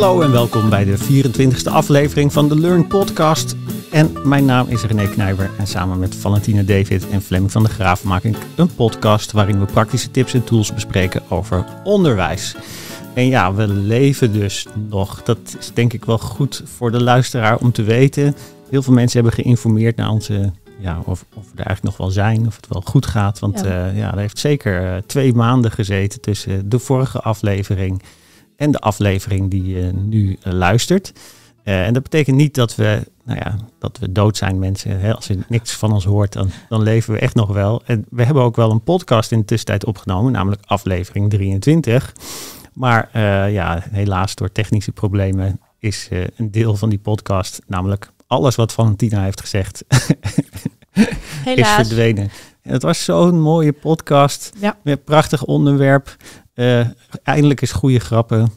Hallo en welkom bij de 24e aflevering van de Learn Podcast. En mijn naam is René Knijber en samen met Valentina David en Flemming van de Graaf maak ik een podcast waarin we praktische tips en tools bespreken over onderwijs. En ja, we leven dus nog. Dat is denk ik wel goed voor de luisteraar om te weten. Heel veel mensen hebben geïnformeerd naar onze ja, of, of we er eigenlijk nog wel zijn, of het wel goed gaat. Want ja, eh, ja er heeft zeker eh, twee maanden gezeten tussen de vorige aflevering en de aflevering die je nu eh, luistert. Eh, en dat betekent niet dat we, nou ja, dat we dood zijn, mensen. Hè? Als je niks van ons hoort, dan, dan leven we echt nog wel. En we hebben ook wel een podcast in de tussentijd opgenomen, namelijk aflevering 23. Maar eh, ja, helaas door technische problemen is een deel van die podcast, namelijk alles wat Valentina heeft gezegd, helaas. is verdwenen. En het was zo'n mooie podcast ja. met een prachtig onderwerp. Eh, eindelijk is goede grappen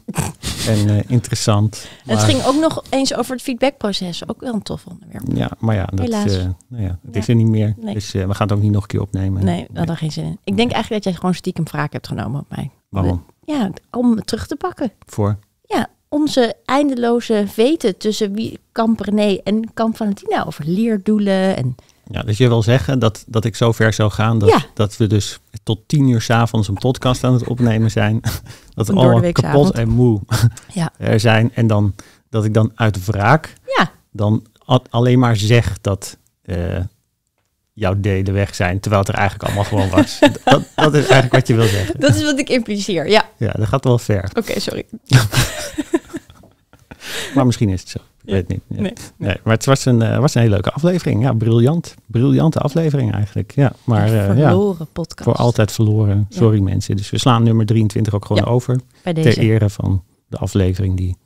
en eh, interessant. Het ging ook nog eens over het feedbackproces. Ook wel een tof onderwerp. Ja, maar ja, dat, Helaas. Eh, nou ja, het is er niet meer. Dus we gaan het ook niet nog een keer opnemen. Nee, dat had geen zin in. Ik denk eigenlijk dat jij gewoon stiekem wraak hebt genomen op mij. Waarom? Ja, om het terug te pakken. Voor? Ja, onze eindeloze weten tussen wie Kamp René en Kamp Valentina over leerdoelen en ja, dus je wil zeggen dat, dat ik zo ver zou gaan dat, dat we dus tot tien uur s'avonds een podcast aan het opnemen zijn. Dat we allemaal kapot en moe ja. er zijn. En dan dat ik dan uit wraak ja. dan alleen maar zeg dat uh, jouw delen weg zijn, terwijl het er eigenlijk allemaal gewoon was. dat, dat, is eigenlijk wat je wil zeggen. Dat is wat ik impliceer, ja. Ja, dat gaat wel ver. Oké, sorry. maar misschien is het zo. Ik weet niet. Nee, nee. maar het was een, eh, was een hele leuke aflevering. Ja, briljant. Briljante aflevering eigenlijk. Ja, maar, eh, verloren podcast. Voor altijd verloren. Sorry mensen. Dus we slaan nummer 23 ook gewoon over. Ter ere van de aflevering die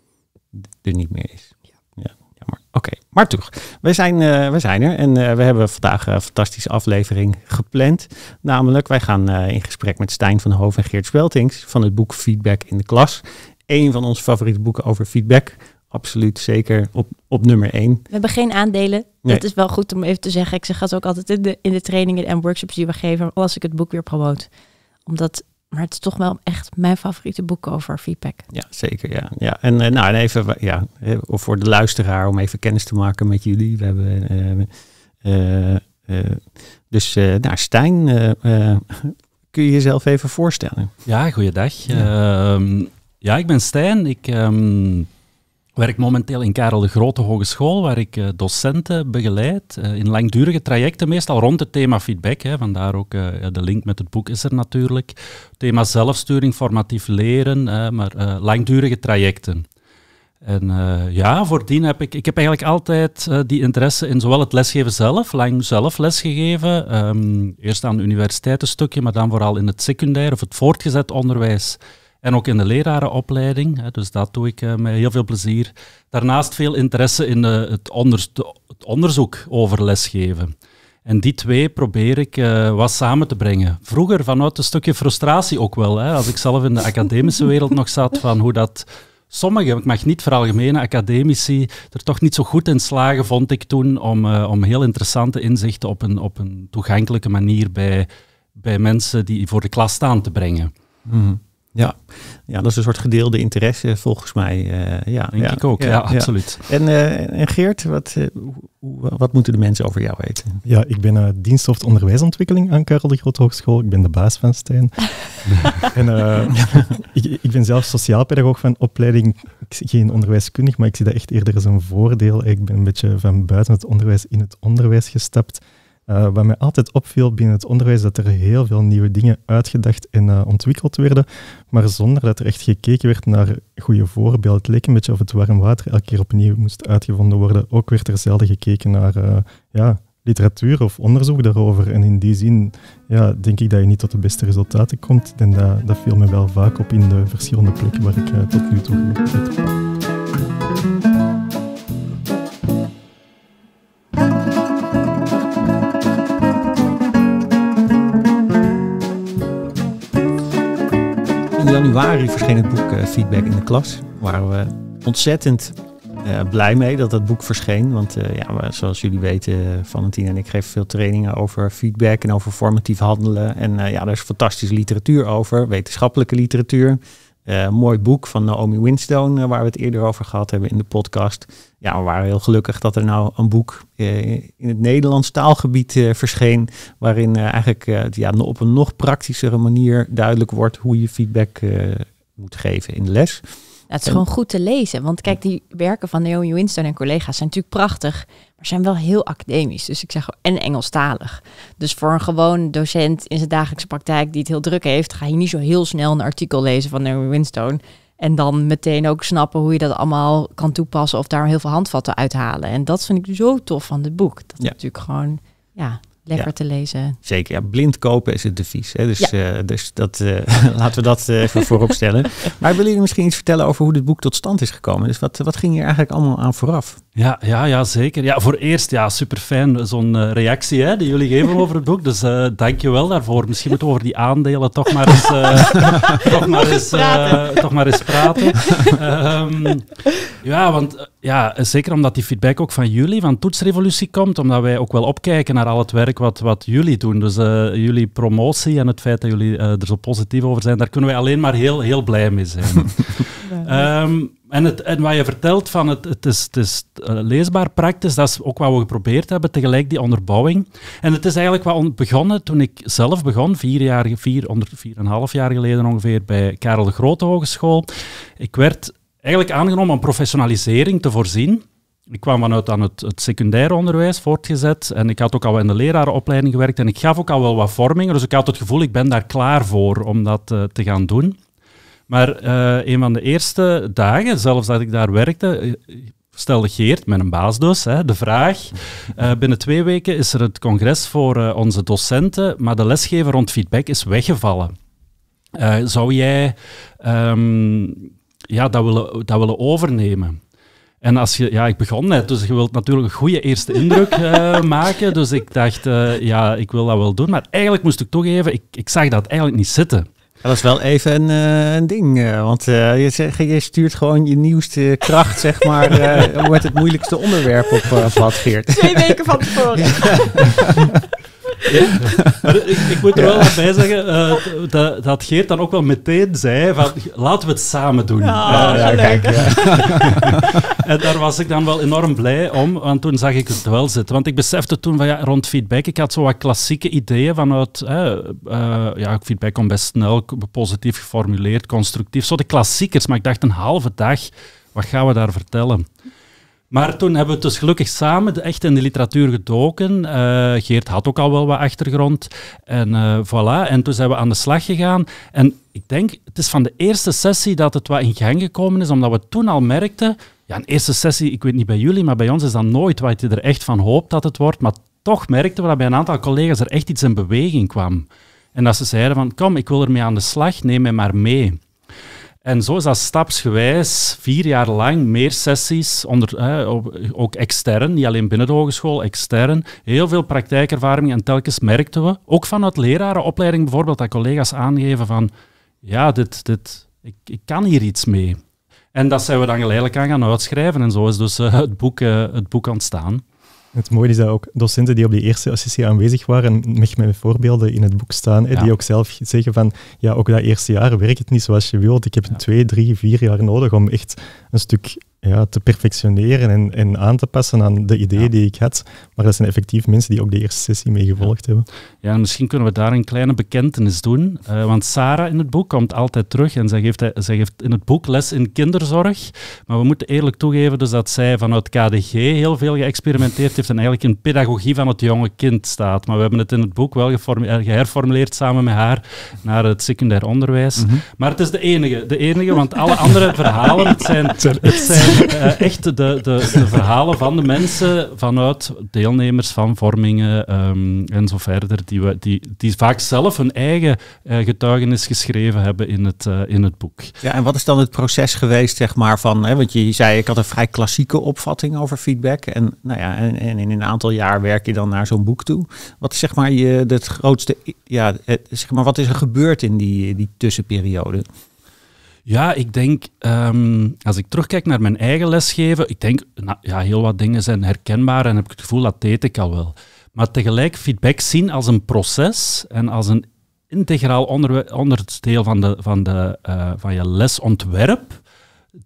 er niet meer is. Oké, maar toch. We zijn, eh, we zijn er en we hebben vandaag een fantastische aflevering gepland. Namelijk, wij gaan in gesprek met Stijn van Hoofd en Geert Speltings van het boek Feedback in de Klas. Een van onze favoriete boeken over feedback absoluut zeker op, op nummer één. We hebben geen aandelen. Dat is wel goed om even te zeggen. Ik zeg dat ook altijd in de, in de trainingen en workshops die we geven, als ik het boek weer promoot. Omdat maar het is toch wel echt mijn favoriete boek over feedback. Ja, zeker. Ja, ja. en eh, nou, even ja, eh, voor de luisteraar om even kennis te maken met jullie. We hebben. Eh, dus nou, Stijn, kun je jezelf even voorstellen? Ja, goeiedag. Ja, ehm, ja ik ben Stijn. Ik ehm, werk momenteel in Karel de Grote Hogeschool, waar ik eh, docenten begeleid eh, in langdurige trajecten, meestal rond het thema feedback. Hè, vandaar ook eh, de link met het boek is er natuurlijk. Thema zelfsturing, formatief leren, maar langdurige trajecten. En ja, voordien heb ik, ik heb eigenlijk altijd die interesse in zowel het lesgeven zelf, lang zelf lesgegeven, ehm, eerst aan de universiteit een stukje, maar dan vooral in het secundair of het voortgezet onderwijs. En ook in de lerarenopleiding. dus dat doe ik eh, met heel veel plezier. Daarnaast veel interesse in eh, het, onderzoek over lesgeven. En die twee probeer ik eh, wat samen te brengen. Vroeger vanuit een stukje frustratie ook wel. als ik zelf in de academische wereld nog zat, van hoe dat sommige, ik mag niet veralgemenen, academici er toch niet zo goed in slagen, vond ik toen, om, om heel interessante inzichten op een, op een toegankelijke manier bij, bij mensen die voor de klas staan te brengen. Mm ja. ja, dat is een soort gedeelde interesse volgens mij. Eh, ja, denk ik ook, ja, absoluut. En, eh, en, Geert, wat, eh, wat moeten de mensen over jou weten? Ja, ik ben diensthoofd onderwijsontwikkeling aan Karel de Groot Hogeschool. Ik ben de baas van Stijn. en, ik, ik, ben zelf sociaalpedagoog van opleiding. Ik geen onderwijskundig, maar ik zie dat echt eerder als een voordeel. Ik ben een beetje van buiten het onderwijs in het onderwijs gestapt. Eh, wat mij altijd opviel binnen het onderwijs, dat er heel veel nieuwe dingen uitgedacht en eh, ontwikkeld werden, maar zonder dat er echt gekeken werd naar goede voorbeelden. Het leek een beetje of het warm water elke keer opnieuw moest uitgevonden worden. Ook werd er zelden gekeken naar eh, ja, literatuur of onderzoek daarover. En in die zin ja, denk ik dat je niet tot de beste resultaten komt. En dat, dat viel me wel vaak op in de verschillende plekken waar ik tot nu toe gewerkt heb. januari verscheen het boek eh, Feedback in de Klas. Waar we ontzettend eh, blij mee dat dat boek verscheen. Want eh, ja, zoals jullie weten, Valentine en ik geven veel trainingen over feedback en over formatief handelen. En ja, daar is fantastische literatuur over, wetenschappelijke literatuur. Uh, mooi boek van Naomi Winstone, eh, waar we het eerder over gehad hebben in de podcast. Ja, we waren heel gelukkig dat er nou een boek eh, in het Nederlands taalgebied verscheen. Waarin eigenlijk ja, op een nog praktischere manier duidelijk wordt hoe je feedback moet geven in de les. het is gewoon goed te lezen. Want kijk, die werken van Naomi Winstone en collega's zijn natuurlijk prachtig zijn wel heel academisch. Dus ik zeg en Engelstalig. Dus voor een gewoon docent in zijn dagelijkse praktijk die het heel druk heeft, ga je niet zo heel snel een artikel lezen van Naomi Winstone. En dan meteen ook snappen hoe je dat allemaal kan toepassen of daar heel veel handvatten uithalen. En dat vind ik zo tof van dit boek. Dat is natuurlijk gewoon ja, lekker te lezen. Zeker, ja, blind kopen is het devies. Hè? Dus, eh, dus dat, eh, laten we dat eh, even voorop stellen. Maar wil je misschien iets vertellen over hoe dit boek tot stand is gekomen? Dus wat, wat ging hier eigenlijk allemaal aan vooraf? Ja, ja, ja, zeker. Ja, voor eerst, ja, super fijn zo'n eh, reactie hè, die jullie geven over het boek. Dus eh, dank je wel daarvoor. Misschien moeten we over die aandelen toch maar eens, eh, toch, maar eens toch maar eens praten. Ehm, ja, want ja, zeker omdat die feedback ook van jullie, van Toetsrevolutie, komt. Omdat wij ook wel opkijken naar al het werk wat, wat jullie doen. Dus jullie promotie en het feit dat jullie er zo positief over zijn, daar kunnen wij alleen maar heel, heel blij mee zijn. Um, En, het, en wat je vertelt van het, het is, het is eh, leesbaar, praktisch, dat is ook wat we geprobeerd hebben, tegelijk die onderbouwing. En het is eigenlijk wat begonnen toen ik zelf begon, vier, jaar, vier, vier en een half jaar geleden ongeveer, bij Karel de Grote Hogeschool. Ik werd eigenlijk aangenomen om professionalisering te voorzien. Ik kwam vanuit aan het, secundair onderwijs voortgezet en ik had ook al in de lerarenopleiding gewerkt en ik gaf ook al wel wat vorming. Dus ik had het gevoel, ik ben daar klaar voor om dat eh, te gaan doen. Maar eh, een van de eerste dagen, zelfs dat ik daar werkte, eh, stelde Geert, met baas dus, hè, de vraag. Eh, binnen twee weken is er het congres voor onze docenten, maar de lesgever rond feedback is weggevallen. zou jij ehm, ja, dat, willen, dat willen overnemen? En als je, ja, ik begon net, dus je wilt natuurlijk een goede eerste indruk maken. Dus ik dacht, ja, ik wil dat wel doen. Maar eigenlijk moest ik toegeven, ik, ik zag dat eigenlijk niet zitten. Dat was wel even een, eh, een ding, eh, want eh, je, zeg, je, stuurt gewoon je nieuwste kracht, zeg maar, wordt het moeilijkste onderwerp op uh, Geert. Twee weken van tevoren. Maar ik, ik, moet er wel bij zeggen eh, dat, dat, Geert dan ook wel meteen zei van laten we het samen doen. Ja, eh, kijk. en daar was ik dan wel enorm blij om, want toen zag ik het wel zitten. Want ik besefte toen van ja, rond feedback, ik had zo wat klassieke ideeën vanuit, uh, ja, feedback komt best snel, positief geformuleerd, constructief, zo de klassiekers. Maar ik dacht een halve dag, wat gaan we daar vertellen? Maar toen hebben we dus gelukkig samen echt in de literatuur gedoken. Eh, Geert had ook al wel wat achtergrond. En eh, voilà. En toen zijn we aan de slag gegaan. En ik denk, het is van de eerste sessie dat het wat in gang gekomen is, omdat we toen al merkten. Ja, een eerste sessie, ik weet niet bij jullie, maar bij ons is dat nooit wat je er echt van hoopt dat het wordt. Maar toch merkten we dat bij een aantal collega's er echt iets in beweging kwam. En dat ze zeiden van, kom, ik wil ermee aan de slag, neem mij maar mee. En zo is dat stapsgewijs vier jaar lang meer sessies, onder, ook extern, niet alleen binnen de hogeschool, extern. Heel veel praktijkervaring en telkens merkten we, ook vanuit lerarenopleiding bijvoorbeeld, dat collega's aangeven van, ja, dit, dit, ik, ik kan hier iets mee. En dat zijn we dan geleidelijk aan gaan uitschrijven en zo is dus eh, het, boek, eh, het boek ontstaan. Het mooie is dat ook docenten die op die eerste sessie aanwezig waren, met mijn voorbeelden in het boek staan, die ook zelf zeggen van, ja, ook dat eerste jaar werkt het niet zoals je wilt. Ik heb twee, drie, vier jaar nodig om echt een stuk ja, te perfectioneren en, en aan te passen aan de ideeën die ik had. Maar dat zijn effectief mensen die ook de eerste sessie mee gevolgd hebben. Ja, misschien kunnen we daar een kleine bekentenis doen. Eh, want Sarah in het boek komt altijd terug en zij geeft, eh, zij geeft in het boek les in kinderzorg. Maar we moeten eerlijk toegeven dus dat zij vanuit KDG heel veel geëxperimenteerd heeft en eigenlijk in pedagogie van het jonge kind staat. Maar we hebben het in het boek wel eh, geherformuleerd samen met haar naar het secundair onderwijs. Mhm. Maar het is de enige, de enige want alle andere verhalen, het zijn eh, echt de, de, de, verhalen van de mensen, vanuit deelnemers van vormingen ehm, en zo verder, die, we, die, die vaak zelf hun eigen eh, getuigenis geschreven hebben in het, eh, in het boek. Ja, en wat is dan het proces geweest, zeg maar, van, hè, want je zei, ik had een vrij klassieke opvatting over feedback. En, nou ja, en, en in een aantal jaar werk je dan naar zo'n boek toe. Wat is zeg maar je, het grootste, ja, zeg maar, wat is er gebeurd in die, die tussenperiode? Ja, ik denk, um, als ik terugkijk naar mijn eigen lesgeven, ik denk, ja, heel wat dingen zijn herkenbaar en heb ik het gevoel dat deed ik al wel. Maar tegelijk feedback zien als een proces en als een integraal onderdeel van, de, van, de, eh, van je lesontwerp,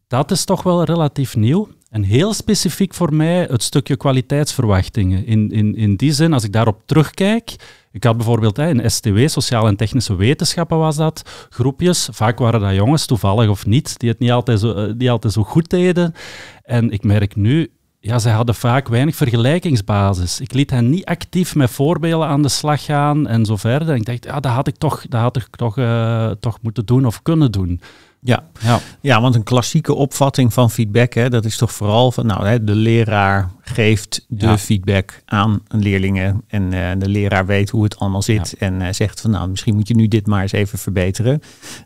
dat is toch wel relatief nieuw. En heel specifiek voor mij het stukje kwaliteitsverwachtingen. In, in, in die zin, als ik daarop terugkijk, ik had bijvoorbeeld hè, in STW, Sociaal en Technische Wetenschappen was dat, groepjes, vaak waren dat jongens, toevallig of niet, die het niet altijd zo, eh, die altijd zo goed deden. En ik merk nu, ja, ze hadden vaak weinig vergelijkingsbasis. Ik liet hen niet actief met voorbeelden aan de slag gaan en zo verder. En ik dacht, ja, dat had ik toch, dat had ik toch, eh, toch moeten doen of kunnen doen. Ja, ja. ja want een klassieke opvatting van feedback, hè, dat is toch vooral van, nou, hè, de leraar geeft de feedback aan leerlingen en eh, de leraar weet hoe het allemaal zit en eh, zegt van, nou, misschien moet je nu dit maar eens even verbeteren.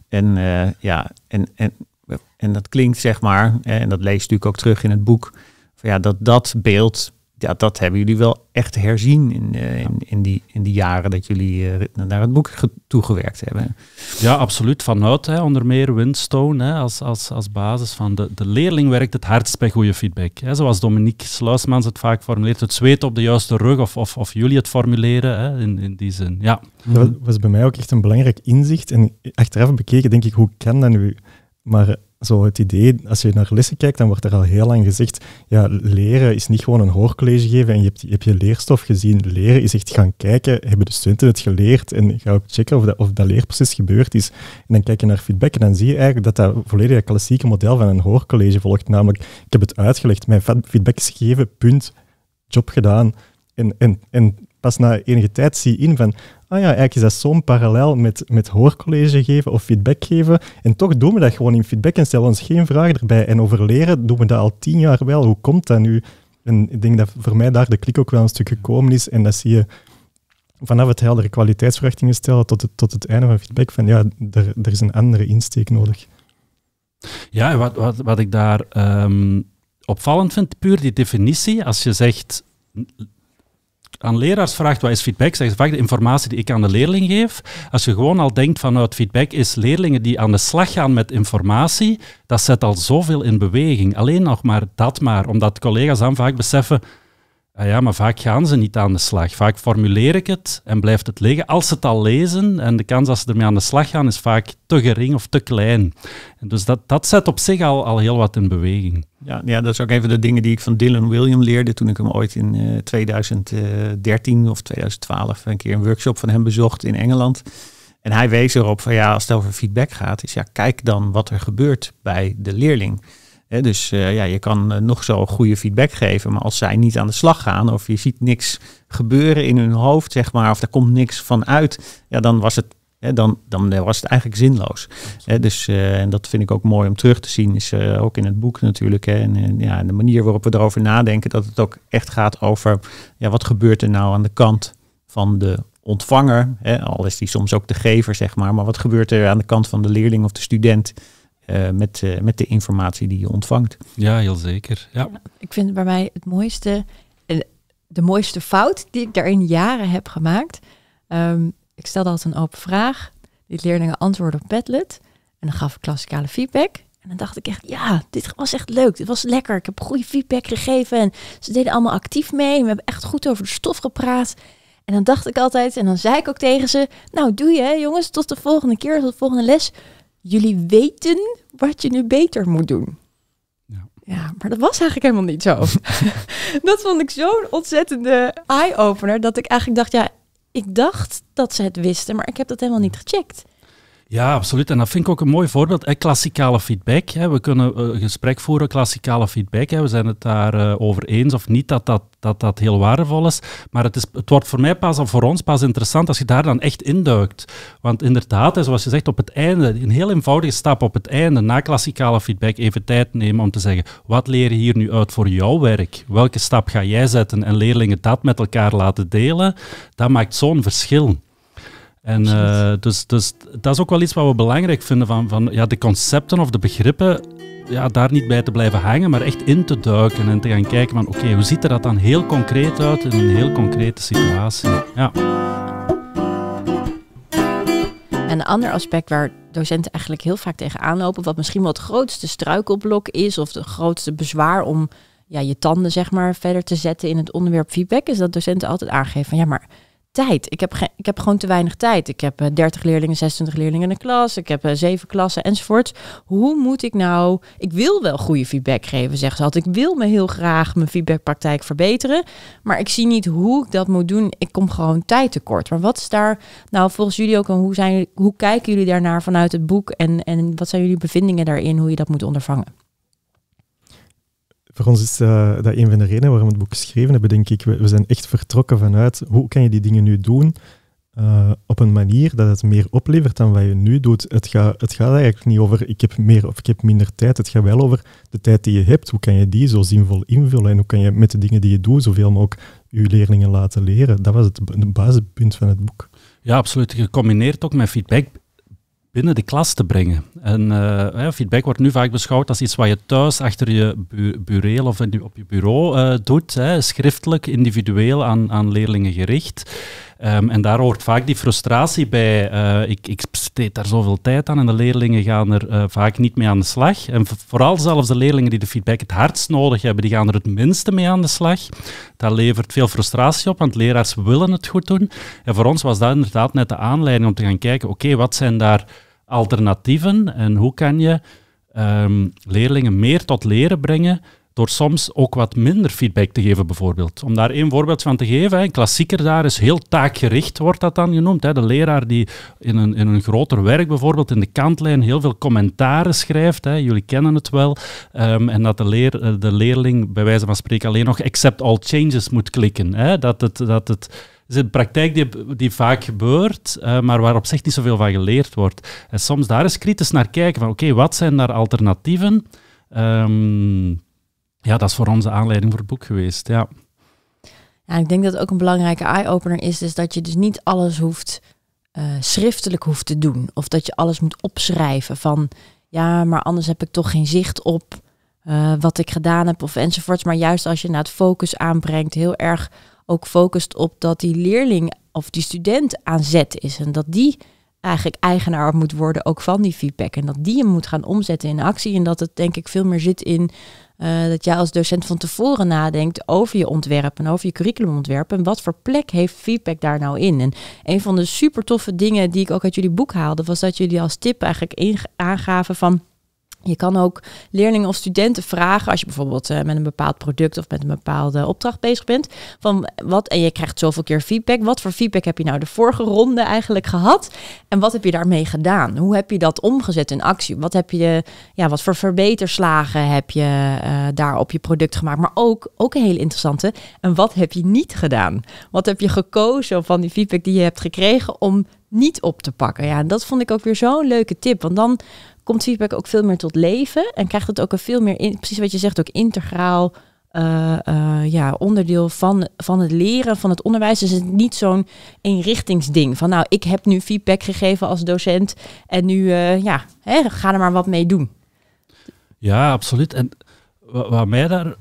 En eh, ja, en, en, en dat klinkt zeg maar, en dat lees je natuurlijk ook terug in het boek, van, ja, dat dat beeld ja, dat hebben jullie wel echt herzien in, eh, in, die, in die jaren dat jullie eh, naar het boek toegewerkt hebben. Ja, absoluut. Vanuit hè, onder meer Windstone hè, als, als, als basis van de, de leerling werkt het hardst bij goede feedback. Hè. Zoals Dominique Sluismans het vaak formuleert, het zweet op de juiste rug of, of, of jullie het formuleren hè, in, in die zin. Ja. Dat was bij mij ook echt een belangrijk inzicht. En achteraf bekeken denk ik, hoe kan dat nu? Maar zo het idee, als je naar lessen kijkt, dan wordt er al heel lang gezegd, ja, leren is niet gewoon een hoorcollege geven en je hebt, je hebt je leerstof gezien. Leren is echt gaan kijken, hebben de studenten het geleerd en ga ook checken of dat, of dat leerproces gebeurd is. En dan kijk je naar feedback en dan zie je eigenlijk dat dat het klassieke model van een hoorcollege volgt. Namelijk, ik heb het uitgelegd, mijn feedback is gegeven, punt, job gedaan. En, en, en pas na enige tijd zie je in van, ah ja, eigenlijk is dat zo'n parallel met, met hoorcollege geven of feedback geven. En toch doen we dat gewoon in feedback en stellen ons geen vragen erbij. En over leren doen we dat al tien jaar wel. Hoe komt dat nu? En ik denk dat voor mij daar de klik ook wel een stuk gekomen is. En dat zie je vanaf het heldere kwaliteitsverwachtingen stellen tot het, tot het einde van feedback. Van ja, er, er is een andere insteek nodig. Ja, wat, wat, wat ik daar ehm, opvallend vind, puur die definitie. Als je zegt aan leraars vraagt wat is feedback, zeggen ze vaak de informatie die ik aan de leerling geef. Als je gewoon al denkt vanuit nou, feedback is leerlingen die aan de slag gaan met informatie, dat zet al zoveel in beweging. Alleen nog maar dat maar, omdat collega's dan vaak beseffen, Ah ja, maar vaak gaan ze niet aan de slag. Vaak formuleer ik het en blijft het liggen. Als ze het al lezen en de kans dat ze ermee aan de slag gaan is vaak te gering of te klein. En dus dat, dat zet op zich al, al heel wat in beweging. Ja, ja, dat is ook een van de dingen die ik van Dylan William leerde toen ik hem ooit in 2013 eh, of 2012 een keer een workshop van hem bezocht in Engeland. En hij wees erop van ja, als het over feedback gaat, is ja, kijk dan wat er gebeurt bij de leerling dus eh, ja, je kan eh, nog zo goede feedback geven, maar als zij niet aan de slag gaan of je ziet niks gebeuren in hun hoofd, zeg maar, of er komt niks van uit, ja, dan was het, dan, dan was het eigenlijk zinloos. dus, eh, en dat vind ik ook mooi om terug te zien, is ook in het boek natuurlijk. en, en ja, de manier waarop we erover nadenken, dat het ook echt gaat over ja, wat gebeurt er nou aan de kant van de ontvanger, al is die soms ook de gever, zeg maar, maar wat gebeurt er aan de kant van de leerling of de student? Eh, met, eh, met de informatie die je ontvangt. Ja, heel zeker. Ja. ik vind bij mij het mooiste, eh, de mooiste fout die ik daarin jaren heb gemaakt. Ehm, ik stelde altijd een open vraag, die leerlingen antwoorden op Padlet en dan gaf ik klassikale feedback. En dan dacht ik echt, ja, dit was echt leuk. Dit was lekker. Ik heb goede feedback gegeven. En ze deden allemaal actief mee. We hebben echt goed over de stof gepraat. En dan dacht ik altijd, en dan zei ik ook tegen ze: Nou, doe je, jongens, tot de volgende keer, tot de volgende les jullie weten wat je nu beter moet doen. Ja, maar dat was eigenlijk helemaal niet zo. dat vond ik zo'n ontzettende eye-opener dat ik eigenlijk dacht, ja, ik dacht dat ze het wisten, maar ik heb dat helemaal niet gecheckt. Ja, absoluut. En dat vind ik ook een mooi voorbeeld. En klassikale feedback. Hè. We kunnen eh, een gesprek voeren, klassikale feedback. Hè. We zijn het daarover eh, over eens of niet dat dat, dat dat heel waardevol is. Maar het, is, het wordt voor mij pas, of voor ons pas interessant als je daar dan echt induikt. Want inderdaad, hè, zoals je zegt, op het einde, een heel eenvoudige stap op het einde, na klassikale feedback, even tijd nemen om te zeggen, wat leer je hier nu uit voor jouw werk? Welke stap ga jij zetten? En leerlingen dat met elkaar laten delen, dat maakt zo'n verschil. En eh, dus, dus dat is ook wel iets wat we belangrijk vinden: van, van ja, de concepten of de begrippen, ja, daar niet bij te blijven hangen, maar echt in te duiken en te gaan kijken van oké, hoe ziet er dat dan heel concreet uit in een heel concrete situatie? Ja. En een ander aspect waar docenten eigenlijk heel vaak tegen aanlopen, wat misschien wel het grootste struikelblok is of de grootste bezwaar om ja, je tanden zeg maar verder te zetten in het onderwerp feedback, is dat docenten altijd aangeven van ja, maar tijd. Ik heb, ik heb gewoon te weinig tijd. Ik heb 30 eh, leerlingen, 26 leerlingen in de klas. Ik heb eh, zeven klassen enzovoort. Hoe moet ik nou... Ik wil wel goede feedback geven, zegt ze altijd. Ik wil me heel graag mijn feedbackpraktijk verbeteren. Maar ik zie niet hoe ik dat moet doen. Ik kom gewoon tijd tekort. Maar wat is daar nou volgens jullie ook... En hoe, zijn, hoe kijken jullie daarnaar vanuit het boek? En, en wat zijn jullie bevindingen daarin? Hoe je dat moet ondervangen? voor ons is eh, dat een van de redenen waarom we het boek geschreven hebben, denk ik. We, zijn echt vertrokken vanuit hoe kan je die dingen nu doen eh, op een manier dat het meer oplevert dan wat je nu doet. Het, gaat het gaat eigenlijk niet over ik heb meer of ik heb minder tijd. Het gaat wel over de tijd die je hebt. Hoe kan je die zo zinvol invullen en hoe kan je met de dingen die je doet zoveel mogelijk je leerlingen laten leren. Dat was het, het basispunt van het boek. Ja, absoluut. Gecombineerd ook met feedback binnen de klas te brengen. En eh, feedback wordt nu vaak beschouwd als iets wat je thuis achter je bu bureel of op je bureau eh, doet, schriftelijk, individueel aan, aan leerlingen gericht. Ehm, en daar hoort vaak die frustratie bij. Eh, ik, ik besteed daar zoveel tijd aan en de leerlingen gaan er eh, vaak niet mee aan de slag. En vooral zelfs de leerlingen die de feedback het hardst nodig hebben, die gaan er het minste mee aan de slag. Dat levert veel frustratie op, want leraars willen het goed doen. En voor ons was dat inderdaad net de aanleiding om te gaan kijken, oké, wat zijn daar alternatieven en hoe kan je ehm, leerlingen meer tot leren brengen door soms ook wat minder feedback te geven, bijvoorbeeld. Om daar één voorbeeld van te geven, een klassieker daar is heel taakgericht, wordt dat dan genoemd. De leraar die in een, in een groter werk, bijvoorbeeld in de kantlijn, heel veel commentaren schrijft. Jullie kennen het wel. Ehm, en dat de, leer, eh, de leerling, bij wijze van spreken, alleen nog accept all changes moet klikken. Dat het... Dat het is een praktijk die, die vaak gebeurt, eh, maar waar op zich niet zoveel van geleerd wordt. En soms daar eens kritisch naar kijken van oké, wat zijn daar alternatieven? Ehm, ja, dat is voor ons de aanleiding voor het boek geweest. Ja. ja ik denk dat ook een belangrijke eye-opener is, is dus dat je dus niet alles hoeft eh, schriftelijk hoeft te doen. Of dat je alles moet opschrijven van ja, maar anders heb ik toch geen zicht op eh, wat ik gedaan heb of enzovoorts. Maar juist als je naar het focus aanbrengt, heel erg ook focust op dat die leerling of die student aan zet is. En dat die eigenlijk eigenaar moet worden ook van die feedback. En dat die hem moet gaan omzetten in actie. En dat het denk ik veel meer zit in eh, dat jij als docent van tevoren nadenkt over je ontwerp en over je curriculumontwerp. En wat voor plek heeft feedback daar nou in? En een van de super toffe dingen die ik ook uit jullie boek haalde, was dat jullie als tip eigenlijk aangaven van je kan ook leerlingen of studenten vragen, als je bijvoorbeeld eh, met een bepaald product of met een bepaalde opdracht bezig bent, van wat, en je krijgt zoveel keer feedback, wat voor feedback heb je nou de vorige ronde eigenlijk gehad en wat heb je daarmee gedaan? Hoe heb je dat omgezet in actie? Wat, heb je, ja, wat voor verbeterslagen heb je eh, daar op je product gemaakt? Maar ook, ook een hele interessante, en wat heb je niet gedaan? Wat heb je gekozen van die feedback die je hebt gekregen om niet op te pakken? Ja, en dat vond ik ook weer zo'n leuke tip, want dan komt feedback ook veel meer tot leven en krijgt het ook een veel meer, precies wat je zegt, ook integraal eh, eh, ja, onderdeel van, van het leren, van het onderwijs. Dus het is niet zo'n eenrichtingsding van nou, ik heb nu feedback gegeven als docent en nu eh, ja, hè, ga er maar wat mee doen. Ja, absoluut. En wat mij daar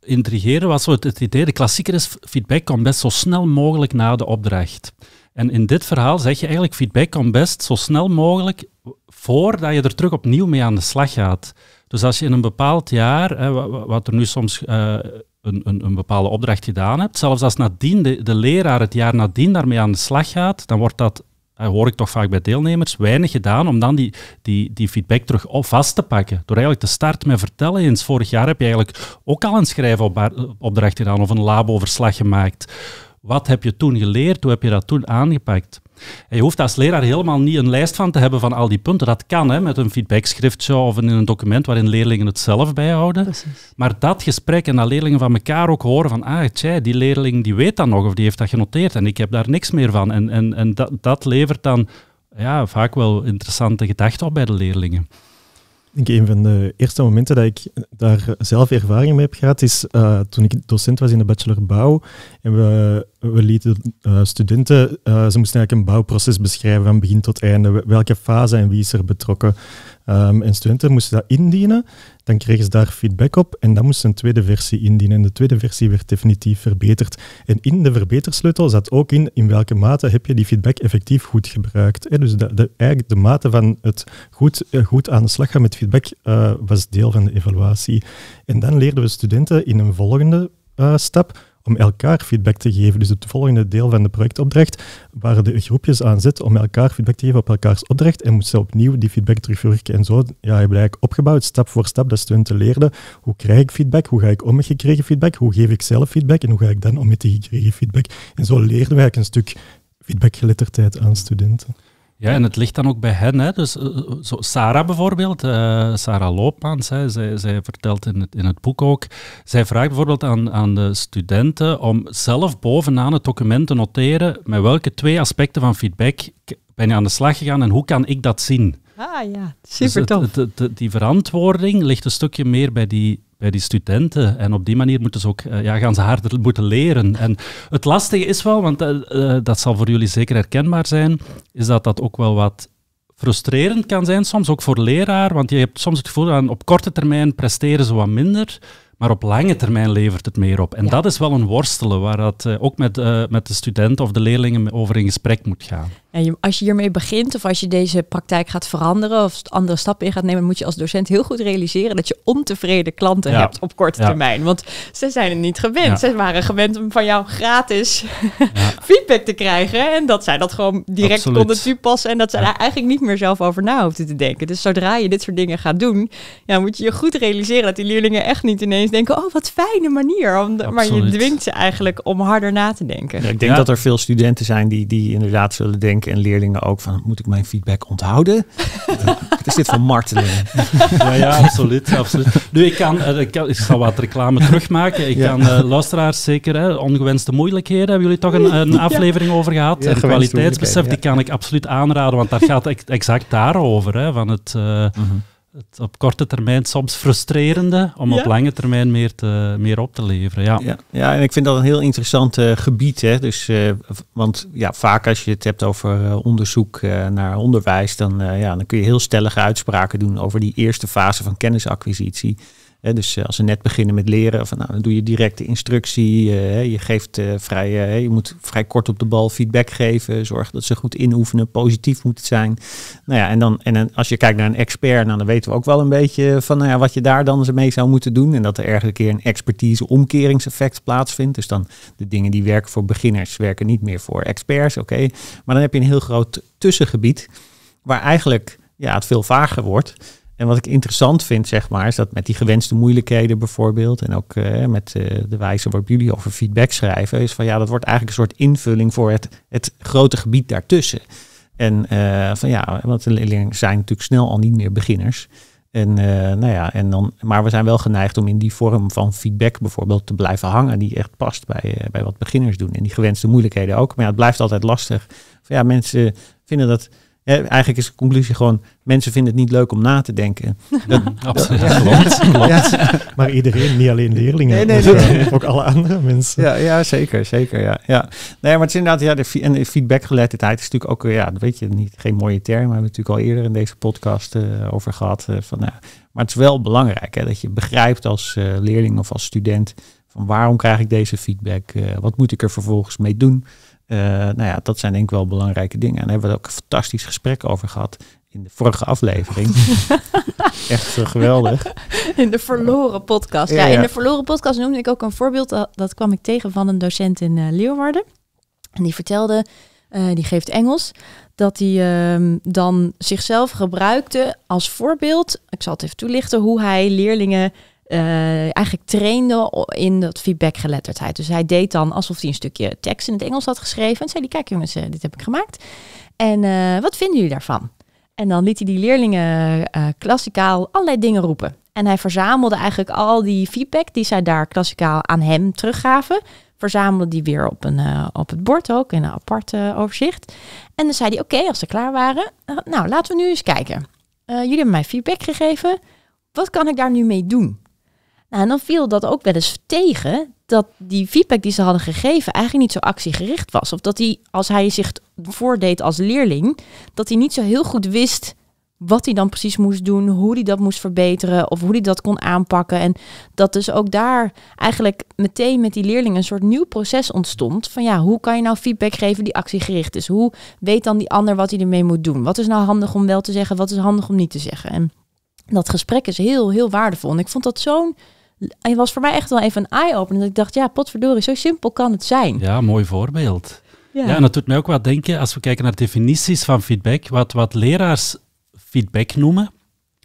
intrigeerde was het idee, de klassieker is feedback komt best zo snel mogelijk na de opdracht. En in dit verhaal zeg je eigenlijk, feedback komt best zo snel mogelijk voordat je er terug opnieuw mee aan de slag gaat. Dus als je in een bepaald jaar, hè, wat er nu soms eh, een, een, een, bepaalde opdracht gedaan hebt, zelfs als nadien de, de, leraar het jaar nadien daarmee aan de slag gaat, dan wordt dat, hoor ik toch vaak bij deelnemers, weinig gedaan om dan die, die, die feedback terug op vast te pakken. Door eigenlijk te starten met vertellen eens, vorig jaar heb je eigenlijk ook al een schrijfopdracht gedaan of een laboverslag gemaakt. Wat heb je toen geleerd? Hoe heb je dat toen aangepakt? je hoeft als leraar helemaal niet een lijst van te hebben van al die punten. Dat kan hè, met een feedbackschriftje of in een document waarin leerlingen het zelf bijhouden. Maar dat gesprek en dat leerlingen van elkaar ook horen van ah, tjie, die leerling die weet dat nog of die heeft dat genoteerd en ik heb daar niks meer van. En, en, en dat, dat levert dan ja, vaak wel interessante gedachten op bij de leerlingen denk een van de eerste momenten dat ik daar zelf ervaring mee heb gehad, is eh, toen ik docent was in de bachelor bouw. En we, we lieten eh, studenten, eh, ze moesten eigenlijk een bouwproces beschrijven van begin tot einde. Welke fase en wie is er betrokken? Ehm, en studenten moesten dat indienen, dan kregen ze daar feedback op en dan moesten ze een tweede versie indienen. En de tweede versie werd definitief verbeterd. En in de verbetersleutel zat ook in in welke mate heb je die feedback effectief goed gebruikt. dus de, de, eigenlijk de mate van het goed, eh, goed aan de slag gaan met feedback eh, was deel van de evaluatie. En dan leerden we studenten in een volgende eh, stap om elkaar feedback te geven. Dus het volgende deel van de projectopdracht, waar de groepjes aan zitten om elkaar feedback te geven op elkaars opdracht en moeten ze opnieuw die feedback terugwerken. En zo ja, hebben we opgebouwd, stap voor stap, dat studenten leerden. Hoe krijg ik feedback? Hoe ga ik om met gekregen feedback? Hoe geef ik zelf feedback? En hoe ga ik dan om met die gekregen feedback? En zo leerden wij een stuk feedbackgeletterdheid aan studenten. Ja, en het ligt dan ook bij hen. Hè. Dus, eh, eh, zo Sarah bijvoorbeeld, eh, Sarah Loopmaans, hè, zij, zij, vertelt in het, in het boek ook, zij vraagt bijvoorbeeld aan, aan de studenten om zelf bovenaan het document te noteren met welke twee aspecten van feedback ben je aan de slag gegaan en hoe kan ik dat zien? Ah ja, super tof. Dus die verantwoording ligt een stukje meer bij die bij die studenten. En op die manier moeten ze ook, eh, ja, gaan ze harder moeten leren. En het lastige is wel, want eh, eh, dat zal voor jullie zeker herkenbaar zijn, is dat dat ook wel wat frustrerend kan zijn, soms ook voor leraar. Want je hebt soms het gevoel dat op korte termijn presteren ze wat minder. Maar op lange termijn levert het meer op. En dat is wel een worstelen waar dat ook met, met de student of de leerlingen over in gesprek moet gaan. En als je hiermee begint of als je deze praktijk gaat veranderen of andere stappen in gaat nemen, moet je als docent heel goed realiseren dat je ontevreden klanten hebt op korte termijn. Want ze zijn het niet gewend. Ze waren gewend om van jou gratis feedback te krijgen. En dat zij dat gewoon direct konden toepassen en dat ze daar eigenlijk niet meer zelf over na hoefden te denken. Dus zodra je dit soort dingen gaat doen, ja, moet je je goed realiseren dat die leerlingen echt niet ineens denken, oh wat fijne manier. Om maar je dwingt ze eigenlijk om harder na te denken. ik denk dat er veel studenten zijn die, die inderdaad zullen denken denken en leerlingen ook van moet ik mijn feedback onthouden? is dit van marteling? ja, ja, absoluut. absoluut. Nu, ik, kan, eh, ik, kan, ik zal wat reclame terugmaken. Ik kan uh, luisteraars zeker, hè, ongewenste moeilijkheden, hebben jullie toch een, een aflevering over gehad? en kwaliteitsbesef, die kan ik absoluut aanraden, want dat gaat exact daarover. Hè, van het, eh, mhm het op korte termijn soms frustrerende om op lange termijn meer, te, meer op te leveren. Ja. ja. Ja, en ik vind dat een heel interessant eh, gebied. Hè. Dus, eh, want ja, vaak als je het hebt over eh, onderzoek naar onderwijs, dan, ja, dan kun je heel stellige uitspraken doen over die eerste fase van kennisacquisitie dus eh, als ze net beginnen met leren, nou, dan doe je directe instructie. Eh, je, geeft, eh, vrij, je moet vrij kort op de bal feedback geven. Zorg dat ze goed inoefenen. Positief moet zijn. Nou ja, en, dan, en als je kijkt naar een expert, nou, dan weten we ook wel een beetje van nou ja, wat je daar dan mee zou moeten doen. En dat er ergens een keer een expertise-omkeringseffect plaatsvindt. Dus dan de dingen die werken voor beginners, werken niet meer voor experts. Oké, maar dan heb je een heel groot tussengebied waar eigenlijk ja, het veel vager wordt. En wat ik interessant vind, zeg maar, is dat met die gewenste moeilijkheden bijvoorbeeld, en ook eh, met eh, de wijze waarop jullie over feedback schrijven, is van ja, dat wordt eigenlijk een soort invulling voor het, het grote gebied daartussen. En eh, van ja, want de leerlingen zijn natuurlijk snel al niet meer beginners. En, nou ja, en dan, maar we zijn wel geneigd om in die vorm van feedback bijvoorbeeld te blijven hangen, die echt past bij, bij wat beginners doen. En die gewenste moeilijkheden ook. Maar ja, het blijft altijd lastig. Van, ja, mensen vinden dat eigenlijk is de conclusie gewoon, mensen vinden het niet leuk om na te denken. Dat, Absoluut, ja. Maar iedereen, niet alleen leerlingen, nee, dus, nee, eh, ook alle andere mensen. Ja, ja zeker, zeker. Ja, ja. Nee, maar het is inderdaad, ja, de, en de feedbackgeletterdheid is natuurlijk ook, eh, ja, weet je, niet, geen mooie term. We hebben het natuurlijk al eerder in deze podcast eh, over gehad. van, uh, maar het is wel belangrijk hè, dat je begrijpt als leerling of als student, van waarom krijg ik deze feedback? wat moet ik er vervolgens mee doen? Eh, nou ja, dat zijn denk ik wel belangrijke dingen. En daar hebben we ook een fantastisch gesprek over gehad in de vorige aflevering. Echt geweldig. In de verloren podcast. Ja, in de verloren podcast noemde ik ook een voorbeeld. Dat kwam ik tegen van een docent in eh, Leeuwarden. En die vertelde, eh, die geeft Engels, dat hij ehm, dan zichzelf gebruikte als voorbeeld. Ik zal het even toelichten hoe hij leerlingen eh, eigenlijk trainde in dat feedback geletterdheid. Dus hij deed dan alsof hij een stukje tekst in het Engels had geschreven. En zei kijk jongens, eh, dit heb ik gemaakt. En eh, wat vinden jullie daarvan? En dan liet hij die leerlingen uh, klassikaal allerlei dingen roepen. En hij verzamelde eigenlijk al die feedback die zij daar klassikaal aan hem teruggaven. Verzamelde die weer op, een, op het bord ook, in een apart overzicht. En dan zei hij, oké, als ze klaar waren, nou laten we nu eens kijken. jullie hebben mij feedback gegeven. Wat kan ik daar nu mee doen? Nou, en dan viel dat ook wel eens tegen dat die feedback die ze hadden gegeven eigenlijk niet zo actiegericht was. Of dat hij, als hij zich voordeed als leerling, dat hij niet zo heel goed wist wat hij dan precies moest doen, hoe hij dat moest verbeteren of hoe hij dat kon aanpakken. En dat dus ook daar eigenlijk meteen met die leerling een soort nieuw proces ontstond van ja, hoe kan je nou feedback geven die actiegericht is? Hoe weet dan die ander wat hij ermee moet doen? Wat is nou handig om wel te zeggen, wat is handig om niet te zeggen? En dat gesprek is heel, heel waardevol. En ik vond dat zo'n het was voor mij echt wel even een eye-opener. Dat ik dacht, ja, potverdorie, zo simpel kan het zijn. Ja, mooi voorbeeld. Ja. en dat doet mij ook wat denken als we kijken naar definities van feedback. Wat, wat leraars feedback noemen,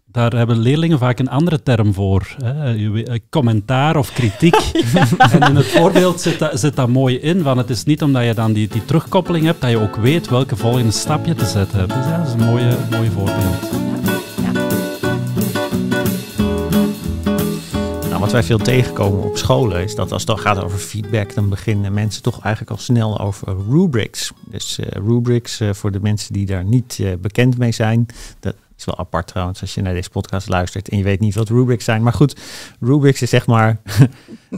daar hebben leerlingen vaak een andere term voor. Hè? Eh, commentaar of kritiek. En in het voorbeeld zit dat, zit dat mooi in, want het is niet omdat je dan die, die terugkoppeling hebt, dat je ook weet welke volgende stap je te zetten hebt. Dus ja, dat is een mooie, mooi voorbeeld. Nou, wat wij veel tegenkomen op scholen is dat als het gaat over feedback, dan beginnen mensen toch eigenlijk al snel over rubrics. Dus eh, rubrics, eh, voor de mensen die daar niet eh, bekend mee zijn, dat is wel apart trouwens, als je naar deze podcast luistert en je weet niet wat rubrics zijn. Maar goed, rubrics is zeg maar.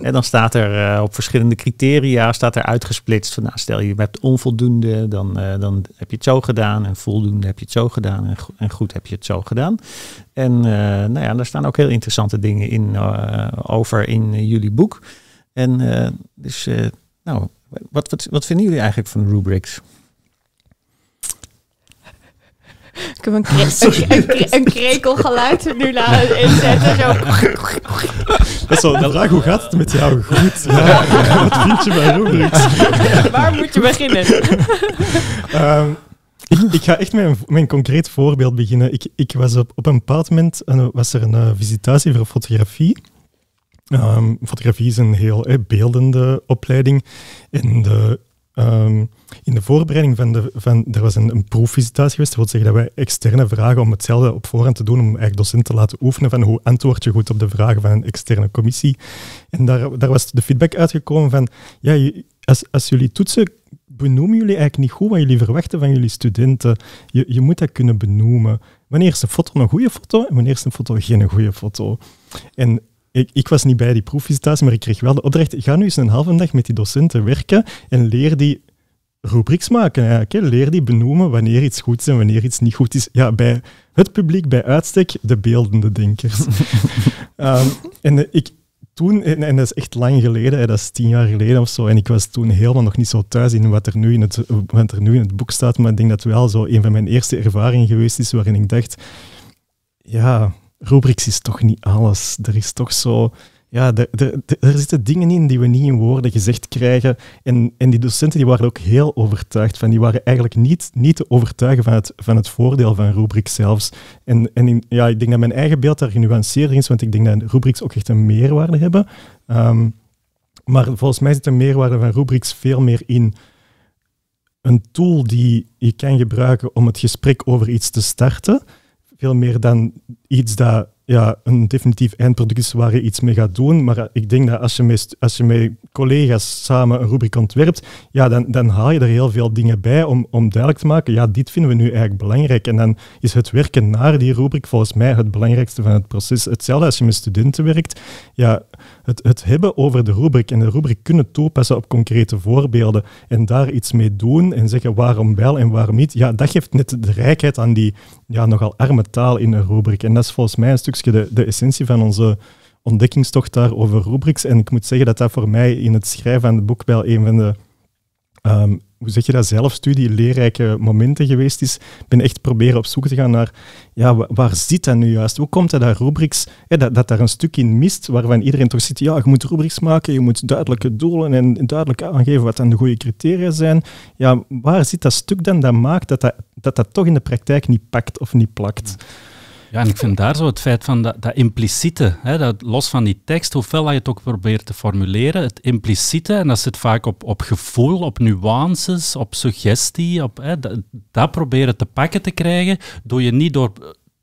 en dan staat er eh, op verschillende criteria staat er uitgesplitst. Van, nou, stel je hebt onvoldoende, dan, eh, dan heb je het zo gedaan. En voldoende heb je het zo gedaan. En, en goed heb je het zo gedaan. En eh, nou ja, daar staan ook heel interessante dingen in, over in jullie boek. En dus, nou, wat, wat, wat vinden jullie eigenlijk van rubrics? Ik heb een, kre geluid nu laten inzetten. Zo. Dat vraag, hoe gaat het met jou? Goed. Ja, wat vind je bij Rubik's? Waar moet je beginnen? Ehm, ik, ik, ga echt met een, concreet voorbeeld beginnen. Ik, ik was op, een bepaald en was er een eh, visitatie voor fotografie. Ehm, fotografie is een heel eh, beeldende opleiding. En de Ehm, in de voorbereiding van, de, van er was een, een proefvisitatie geweest. Dat wil zeggen dat wij externe vragen om hetzelfde op voorhand te doen, om eigenlijk docenten te laten oefenen van hoe antwoord je goed op de vragen van een externe commissie. En daar, daar was de feedback uitgekomen van, ja, als, als jullie toetsen benoemen jullie eigenlijk niet goed wat jullie verwachten van jullie studenten. Je, je moet dat kunnen benoemen. Wanneer is een foto een goede foto en wanneer is een foto geen goede foto? En ik, ik, was niet bij die proefvisitatie, maar ik kreeg wel de opdracht, ga nu eens een halve dag met die docenten werken en leer die rubrieks maken Hè. Leer die benoemen wanneer iets goed is en wanneer iets niet goed is. Ja, bij het publiek bij uitstek, de beeldende denkers. Ehm, en eh, ik, toen, en, dat is echt lang geleden, hè, dat is tien jaar geleden of zo, en ik was toen helemaal nog niet zo thuis in wat er nu in het, eh, wat er nu in het boek staat, maar ik denk dat wel zo een van mijn eerste ervaringen geweest is waarin ik dacht, ja, rubrics is toch niet alles. Er is toch zo. Ja, er, er, zitten dingen in die we niet in woorden gezegd krijgen. En, en die docenten die waren ook heel overtuigd van. Die waren eigenlijk niet, niet te overtuigen van het, van het voordeel van rubrics zelfs. En, en ja, ik denk dat mijn eigen beeld daar in is, want ik denk dat rubrics ook echt een meerwaarde hebben. Ehm, maar volgens mij zit de meerwaarde van rubrics veel meer in een tool die je kan gebruiken om het gesprek over iets te starten veel meer dan iets dat ja, een definitief eindproduct is waar je iets mee gaat doen. Maar ik denk dat als je met, als je met collega's samen een rubriek ontwerpt, ja, dan, dan haal je er heel veel dingen bij om, om duidelijk te maken, ja, dit vinden we nu eigenlijk belangrijk. En dan is het werken naar die rubriek volgens mij het belangrijkste van het proces. Hetzelfde als je met studenten werkt. Ja, het, het hebben over de rubriek en de rubriek kunnen toepassen op concrete voorbeelden en daar iets mee doen en zeggen waarom wel en waarom niet. Ja, dat geeft net de rijkheid aan die ja, nogal arme taal in een rubriek. En dat is volgens mij een stuk de, essentie van onze ontdekkingstocht daar over rubrics. En ik moet zeggen dat dat voor mij in het schrijven van het boek wel een van de ehm, hoe zeg je dat, zelfstudie, leerrijke momenten geweest is. Ik ben echt proberen op zoek te gaan naar, ja, waar zit dat nu juist? Hoe komt dat daar rubrics, dat, dat daar een stuk in mist, waarvan iedereen toch zit, ja, je moet rubrics maken, je moet duidelijke doelen en duidelijk aangeven wat dan de goede criteria zijn. Ja, waar zit dat stuk dan dat maakt dat dat, dat, dat toch in de praktijk niet pakt of niet plakt? Ja, en ik vind daar zo het feit van dat, dat impliciete, hè, dat los van die tekst, hoeveel dat je het ook probeert te formuleren, het impliciete, en dat zit vaak op, op gevoel, op nuances, op suggestie, op, hè, dat, proberen te pakken te krijgen, doe je niet door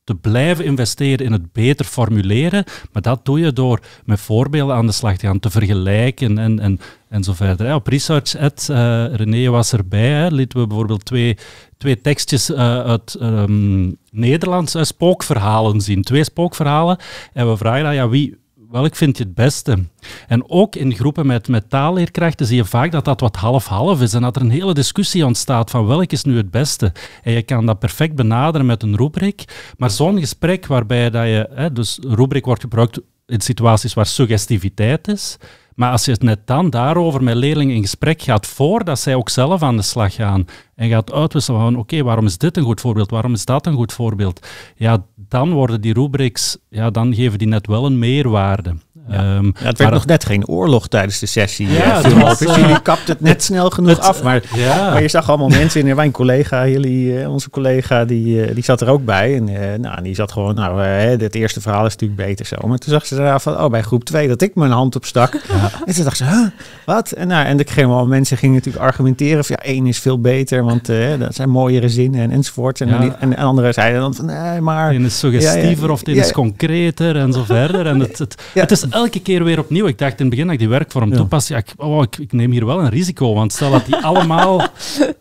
te blijven investeren in het beter formuleren. Maar dat doe je door met voorbeelden aan de slag te gaan, te vergelijken en, en, en zo verder. Op research, Ed, eh, René was erbij, hè, lieten we bijvoorbeeld twee twee tekstjes eh, uit um, Nederlands, eh, spookverhalen zien. Twee spookverhalen. En we vragen dan, ja, wie, welk vind je het beste? En ook in groepen met, met taalleerkrachten zie je vaak dat dat wat half-half is en dat er een hele discussie ontstaat van welk is nu het beste. En je kan dat perfect benaderen met een rubriek, maar zo'n gesprek waarbij dat je, hè, dus rubriek wordt gebruikt in situaties waar suggestiviteit is, maar als je het net dan daarover met leerlingen in gesprek gaat, voordat zij ook zelf aan de slag gaan en gaat uitwisselen van oké, waarom is dit een goed voorbeeld, waarom is dat een goed voorbeeld, ja, dan worden die rubrics, ja, dan geven die net wel een meerwaarde. Ehm, het werd nog net geen oorlog tijdens de sessie. Ja, eh, jullie kapt het net snel genoeg af. Maar, maar je zag allemaal mensen in. mijn collega, jullie, eh, onze collega, die, eh, die zat er ook bij. En nou, die zat gewoon, nou, uh, het eerste verhaal is natuurlijk beter zo. Maar toen zag ze daar van, oh, bij groep 2 dat ik mijn hand opstak. Ja. En toen dacht ze, wat? En, nou, en de gingen mensen gingen natuurlijk argumenteren. Van, ja, één is veel beter, want dat zijn mooiere zinnen en, enzovoort. En, ja. en, en zeiden dan van, nee, maar... is suggestiever of dit is concreter en zo verder. En het, het, het is elke keer weer opnieuw. Ik dacht in het begin dat ik die werkvorm toepas. Ja, oh, ik, ik, neem hier wel een risico. Want stel dat die allemaal,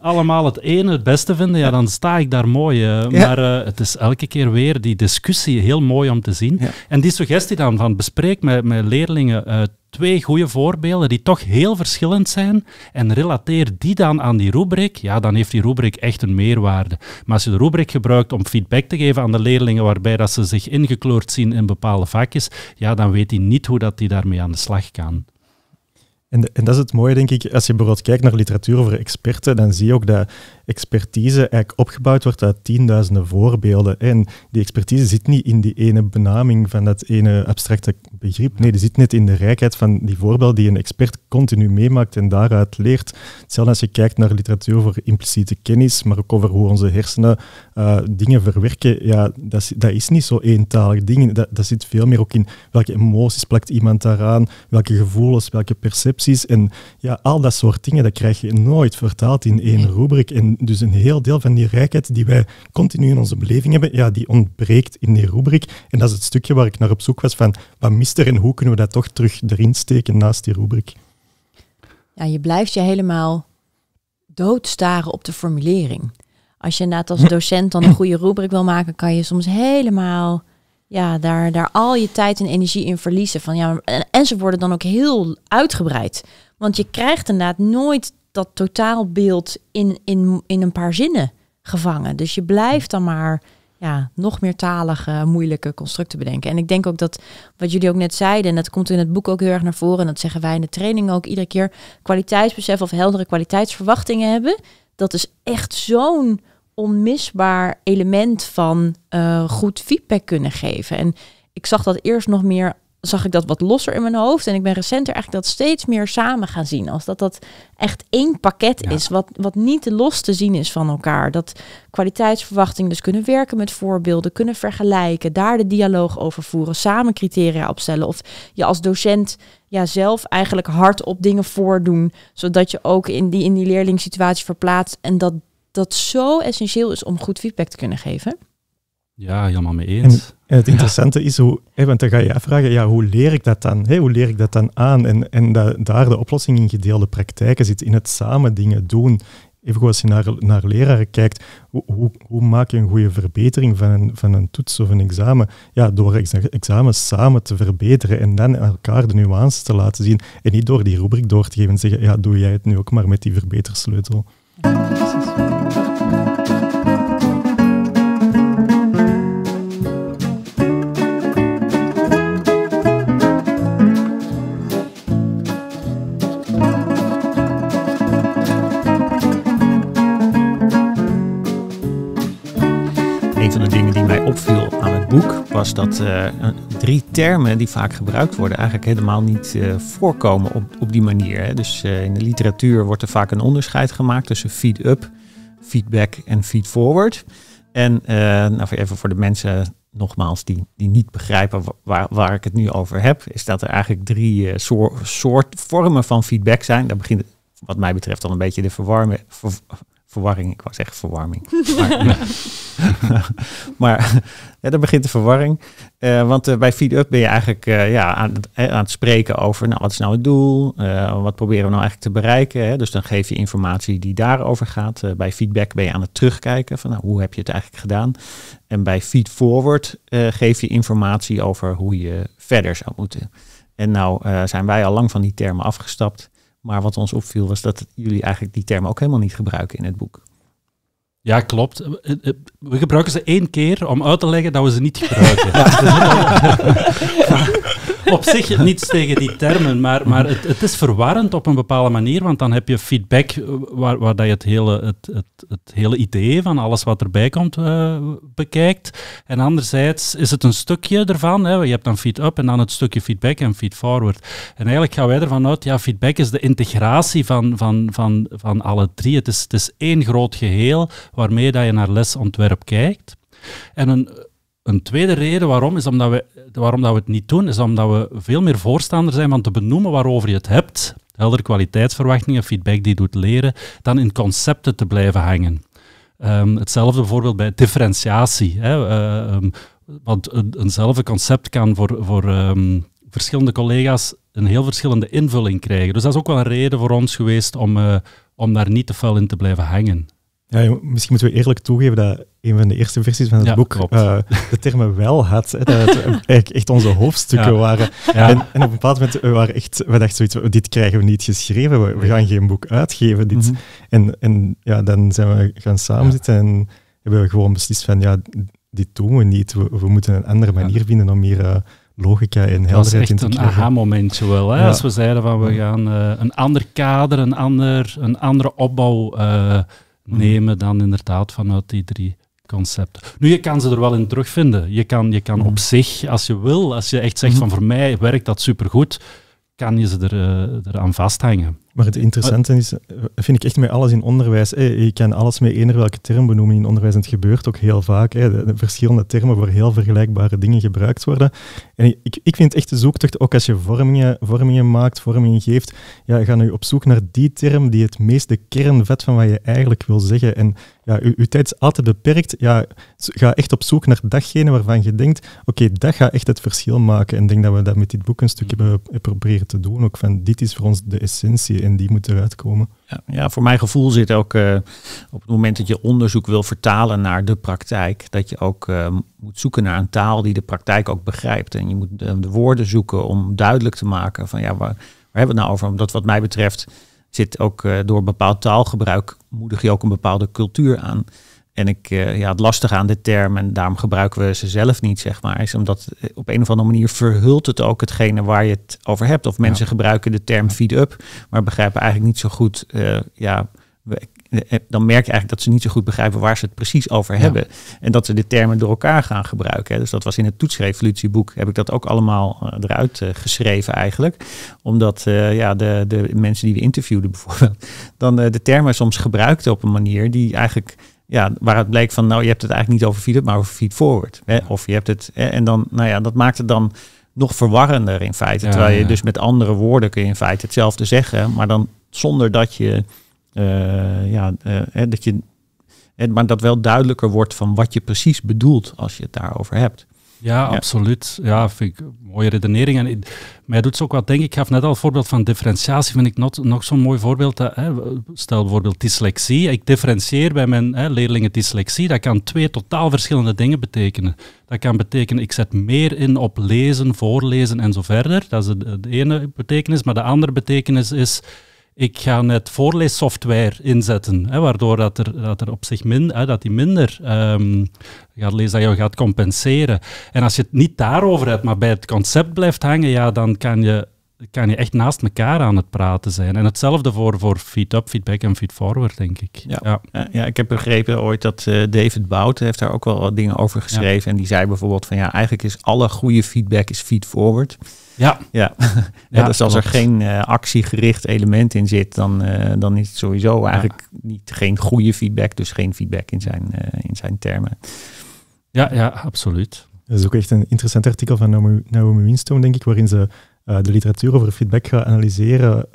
allemaal het ene het beste vinden, ja, dan sta ik daar mooi. Eh. Maar eh, het is elke keer weer die discussie heel mooi om te zien. En die suggestie dan van bespreek met, met leerlingen uit eh, twee goede voorbeelden die toch heel verschillend zijn en relateer die dan aan die rubriek, ja, dan heeft die rubriek echt een meerwaarde. Maar als je de rubriek gebruikt om feedback te geven aan de leerlingen waarbij dat ze zich ingekleurd zien in bepaalde vakjes, ja, dan weet hij niet hoe dat hij daarmee aan de slag kan. En, en, dat is het mooie, denk ik, als je bijvoorbeeld kijkt naar literatuur over experten, dan zie je ook dat expertise eigenlijk opgebouwd wordt uit tienduizenden voorbeelden. En die expertise zit niet in die ene benaming van dat ene abstracte begrip. Nee, die zit net in de rijkheid van die voorbeeld die een expert continu meemaakt en daaruit leert. Hetzelfde als je kijkt naar literatuur over impliciete kennis, maar ook over hoe onze hersenen eh, dingen verwerken. Ja, dat is, dat is niet zo eentalig ding. Dat, dat zit veel meer ook in welke emoties plakt iemand daaraan, welke gevoelens, welke percepties en ja, al dat soort dingen, dat krijg je nooit vertaald in één rubriek. En dus een heel deel van die rijkheid die wij continu in onze beleving hebben, ja, die ontbreekt in die rubriek. En dat is het stukje waar ik naar op zoek was van, wat mist er en hoe kunnen we dat toch terug erin steken naast die rubriek? Ja, je blijft je helemaal doodstaren op de formulering. Als je inderdaad als docent dan een goede rubriek wil maken, kan je soms helemaal ja, daar, daar al je tijd en energie in verliezen. Van, ja, en, ze worden dan ook heel uitgebreid. Want je krijgt inderdaad nooit dat totaalbeeld in, in, in een paar zinnen gevangen. Dus je blijft dan maar ja, nog meer talige, moeilijke constructen bedenken. En ik denk ook dat wat jullie ook net zeiden, en dat komt in het boek ook heel erg naar voren, en dat zeggen wij in de training ook iedere keer, kwaliteitsbesef of heldere kwaliteitsverwachtingen hebben. Dat is echt zo'n onmisbaar element van eh, goed feedback kunnen geven. En ik zag dat eerst nog meer, zag ik dat wat losser in mijn hoofd. En ik ben recenter eigenlijk dat steeds meer samen gaan zien. Als dat dat echt één pakket is, wat, wat niet los te zien is van elkaar. Dat kwaliteitsverwachting, dus kunnen werken met voorbeelden, kunnen vergelijken, daar de dialoog over voeren, samen criteria opstellen. Of je als docent ja, zelf eigenlijk hard op dingen voordoen, zodat je ook in die, in die leerlingssituatie verplaatst en dat dat zo essentieel is om goed feedback te kunnen geven. Ja, helemaal mee eens. En, het interessante is, hoe, want dan ga je afvragen, ja, hoe leer ik dat dan? Hoe leer ik dat dan aan? En, en daar de oplossing in gedeelde praktijken zit, in het samen dingen doen. Even als je naar, naar leraren kijkt, hoe, hoe, maak je een goede verbetering van een, van een toets of een examen? Ja, door examens samen te verbeteren en dan elkaar de nuance te laten zien. En niet door die rubriek door te geven en zeggen, ja, doe jij het nu ook maar met die verbetersleutel. 谢谢。was dat eh, drie termen die vaak gebruikt worden eigenlijk helemaal niet eh, voorkomen op, op die manier. Hè. Dus eh, in de literatuur wordt er vaak een onderscheid gemaakt tussen feed-up, feedback en feed-forward. En nou, even voor de mensen nogmaals die, die niet begrijpen waar, waar ik het nu over heb, is dat er eigenlijk drie soort, soort vormen van feedback zijn. Daar begint wat mij betreft dan een beetje de verwarming verwarring. Ik was echt verwarming. maar, dan daar begint de verwarring. Eh, want eh, bij Feed-Up ben je eigenlijk eh, ja, aan, aan, het spreken over nou, wat is nou het doel? wat proberen we nou eigenlijk te bereiken? Hè? Dus dan geef je informatie die daarover gaat. bij feedback ben je aan het terugkijken van nou, hoe heb je het eigenlijk gedaan? En bij feed-forward geef je informatie over hoe je verder zou moeten. En nou zijn wij al lang van die termen afgestapt. Maar wat ons opviel was dat jullie eigenlijk die termen ook helemaal niet gebruiken in het boek. Ja, klopt. Eh, eh, eh, we gebruiken ze één keer om uit te leggen dat we ze niet gebruiken. op zich niets tegen die termen, maar, maar het, het, is verwarrend op een bepaalde manier, want dan heb je feedback waar, waar dat je het hele, het, het, het hele idee van alles wat erbij komt bekijkt. En anderzijds is het een stukje ervan. Hè. Je hebt dan feed-up en dan het stukje feedback en feed-forward. En eigenlijk gaan wij ervan uit, ja, feedback is de integratie van, van, van, van alle drie. Het is, het is één groot geheel waarmee dat je naar lesontwerp kijkt. En een, een tweede reden waarom, is omdat we, waarom dat we het niet doen, is omdat we veel meer voorstander zijn van te benoemen waarover je het hebt, heldere kwaliteitsverwachtingen, feedback die doet leren, dan in concepten te blijven hangen. Ehm, hetzelfde voorbeeld bij differentiatie. Hè, eh, ehm, want een, eenzelfde concept kan voor, voor ehm, verschillende collega's een heel verschillende invulling krijgen. Dus dat is ook wel een reden voor ons geweest om, eh, om daar niet te fel in te blijven hangen. Ja, misschien moeten we eerlijk toegeven dat een van de eerste versies van het boek eh, de termen wel had. Hè, dat het eigenlijk echt onze hoofdstukken waren. En, en, op een bepaald moment we waren echt, we dachten zoiets, dit krijgen we niet geschreven, we, gaan geen boek uitgeven. Dit. Mhm. en, en ja, dan zijn we gaan samenzitten en hebben we gewoon beslist van, ja, dit doen we niet. We, we moeten een andere manier vinden om hier... Eh, logica en helderheid in te krijgen. Dat was een aha-moment wel. Hè? Als we zeiden van we gaan eh, een ander kader, een, ander, een andere opbouw Mhm. nemen dan inderdaad vanuit die drie concepten. Nu, je kan ze er wel in terugvinden. Je kan, je kan mhm. op zich, als je wil, als je echt zegt mhm. van voor mij werkt dat supergoed, kan je ze er, uh, eraan vasthangen. Maar het interessante is, eh, vind ik echt met alles in onderwijs. Eh, je kan alles met eender welke term benoemen in onderwijs. En het gebeurt ook heel vaak. verschillende termen voor heel vergelijkbare dingen gebruikt worden. En ik, ik vind echt de zoektocht, ook als je vormingen, vormingen maakt, vormingen geeft, ja, ga nu op zoek naar die term die het meeste kern vet van wat je eigenlijk wil zeggen. En ja, je tijd is altijd beperkt. Ja, ga echt op zoek naar datgene waarvan je denkt, oké, dat gaat echt het verschil maken. En ik denk dat we dat met dit boek een stuk hebben mm. proberen te doen. Ook van, dit is voor ons de essentie en die moeten eruit komen. Ja, voor mijn gevoel zit ook eh, op het moment dat je onderzoek wil vertalen naar de praktijk, dat je ook eh, moet zoeken naar een taal die de praktijk ook begrijpt. En je moet eh, de woorden zoeken om duidelijk te maken van ja, waar, waar hebben we het nou over? Omdat wat mij betreft zit ook door bepaald taalgebruik moedig je ook een bepaalde cultuur aan. En ik, eh, ja, het lastige aan de term, en daarom gebruiken we ze zelf niet, zeg maar, is omdat eh, op een of andere manier verhult het ook hetgene waar je het over hebt. Of mensen gebruiken de term feed-up, maar begrijpen eigenlijk niet zo goed, eh, ja, dan merk je eigenlijk dat ze niet zo goed begrijpen waar ze het precies over hebben. En dat ze de termen door elkaar gaan gebruiken. Dus dat was in het toetsrevolutieboek, heb ik dat ook allemaal eruit geschreven eigenlijk. Omdat ja, de, de mensen die we interviewden bijvoorbeeld, dan de termen soms gebruikten op een manier die eigenlijk ja, het bleek van, nou, je hebt het eigenlijk niet over feed-up, maar over feed-forward. Of je hebt het, en dan, nou ja, dat maakt het dan nog verwarrender in feite. terwijl je dus met andere woorden kun je in feite hetzelfde zeggen, maar dan zonder dat je, eh, ja, eh, dat je, maar dat wel duidelijker wordt van wat je precies bedoelt als je het daarover hebt. Ja, absoluut. Ja, vind ik een mooie redenering. En mij doet ze ook wat denk Ik gaf net al het voorbeeld van differentiatie. Vind ik not, nog zo'n mooi voorbeeld. Dat, hè, stel bijvoorbeeld dyslexie. Ik differentieer bij mijn hè, leerlingen dyslexie. Dat kan twee totaal verschillende dingen betekenen. Dat kan betekenen, ik zet meer in op lezen, voorlezen en zo verder. Dat is het de ene betekenis. Maar de andere betekenis is ik ga net voorleessoftware inzetten, hè, waardoor dat er, dat er op zich min, hè, dat die minder ehm, gaat lezen, dat je gaat compenseren. En als je het niet daarover hebt, maar bij het concept blijft hangen, ja, dan kan je, kan je echt naast elkaar aan het praten zijn. En hetzelfde voor, voor feed-up, feedback en feed-forward, denk ik. Ja. ja. ik heb begrepen ooit dat eh, David Bout heeft daar ook wel dingen over geschreven. En die zei bijvoorbeeld van ja, eigenlijk is alle goede feedback is feed-forward. Ja. ja. ja dus als er geen eh, actiegericht element in zit, dan, eh, dan is het sowieso eigenlijk niet, geen goede feedback, dus geen feedback in zijn, eh, in zijn termen. Ja, ja, absoluut. Dat is ook echt een interessant artikel van Naomi, Naomi Winstone, denk ik, waarin ze de literatuur over feedback gaat analyseren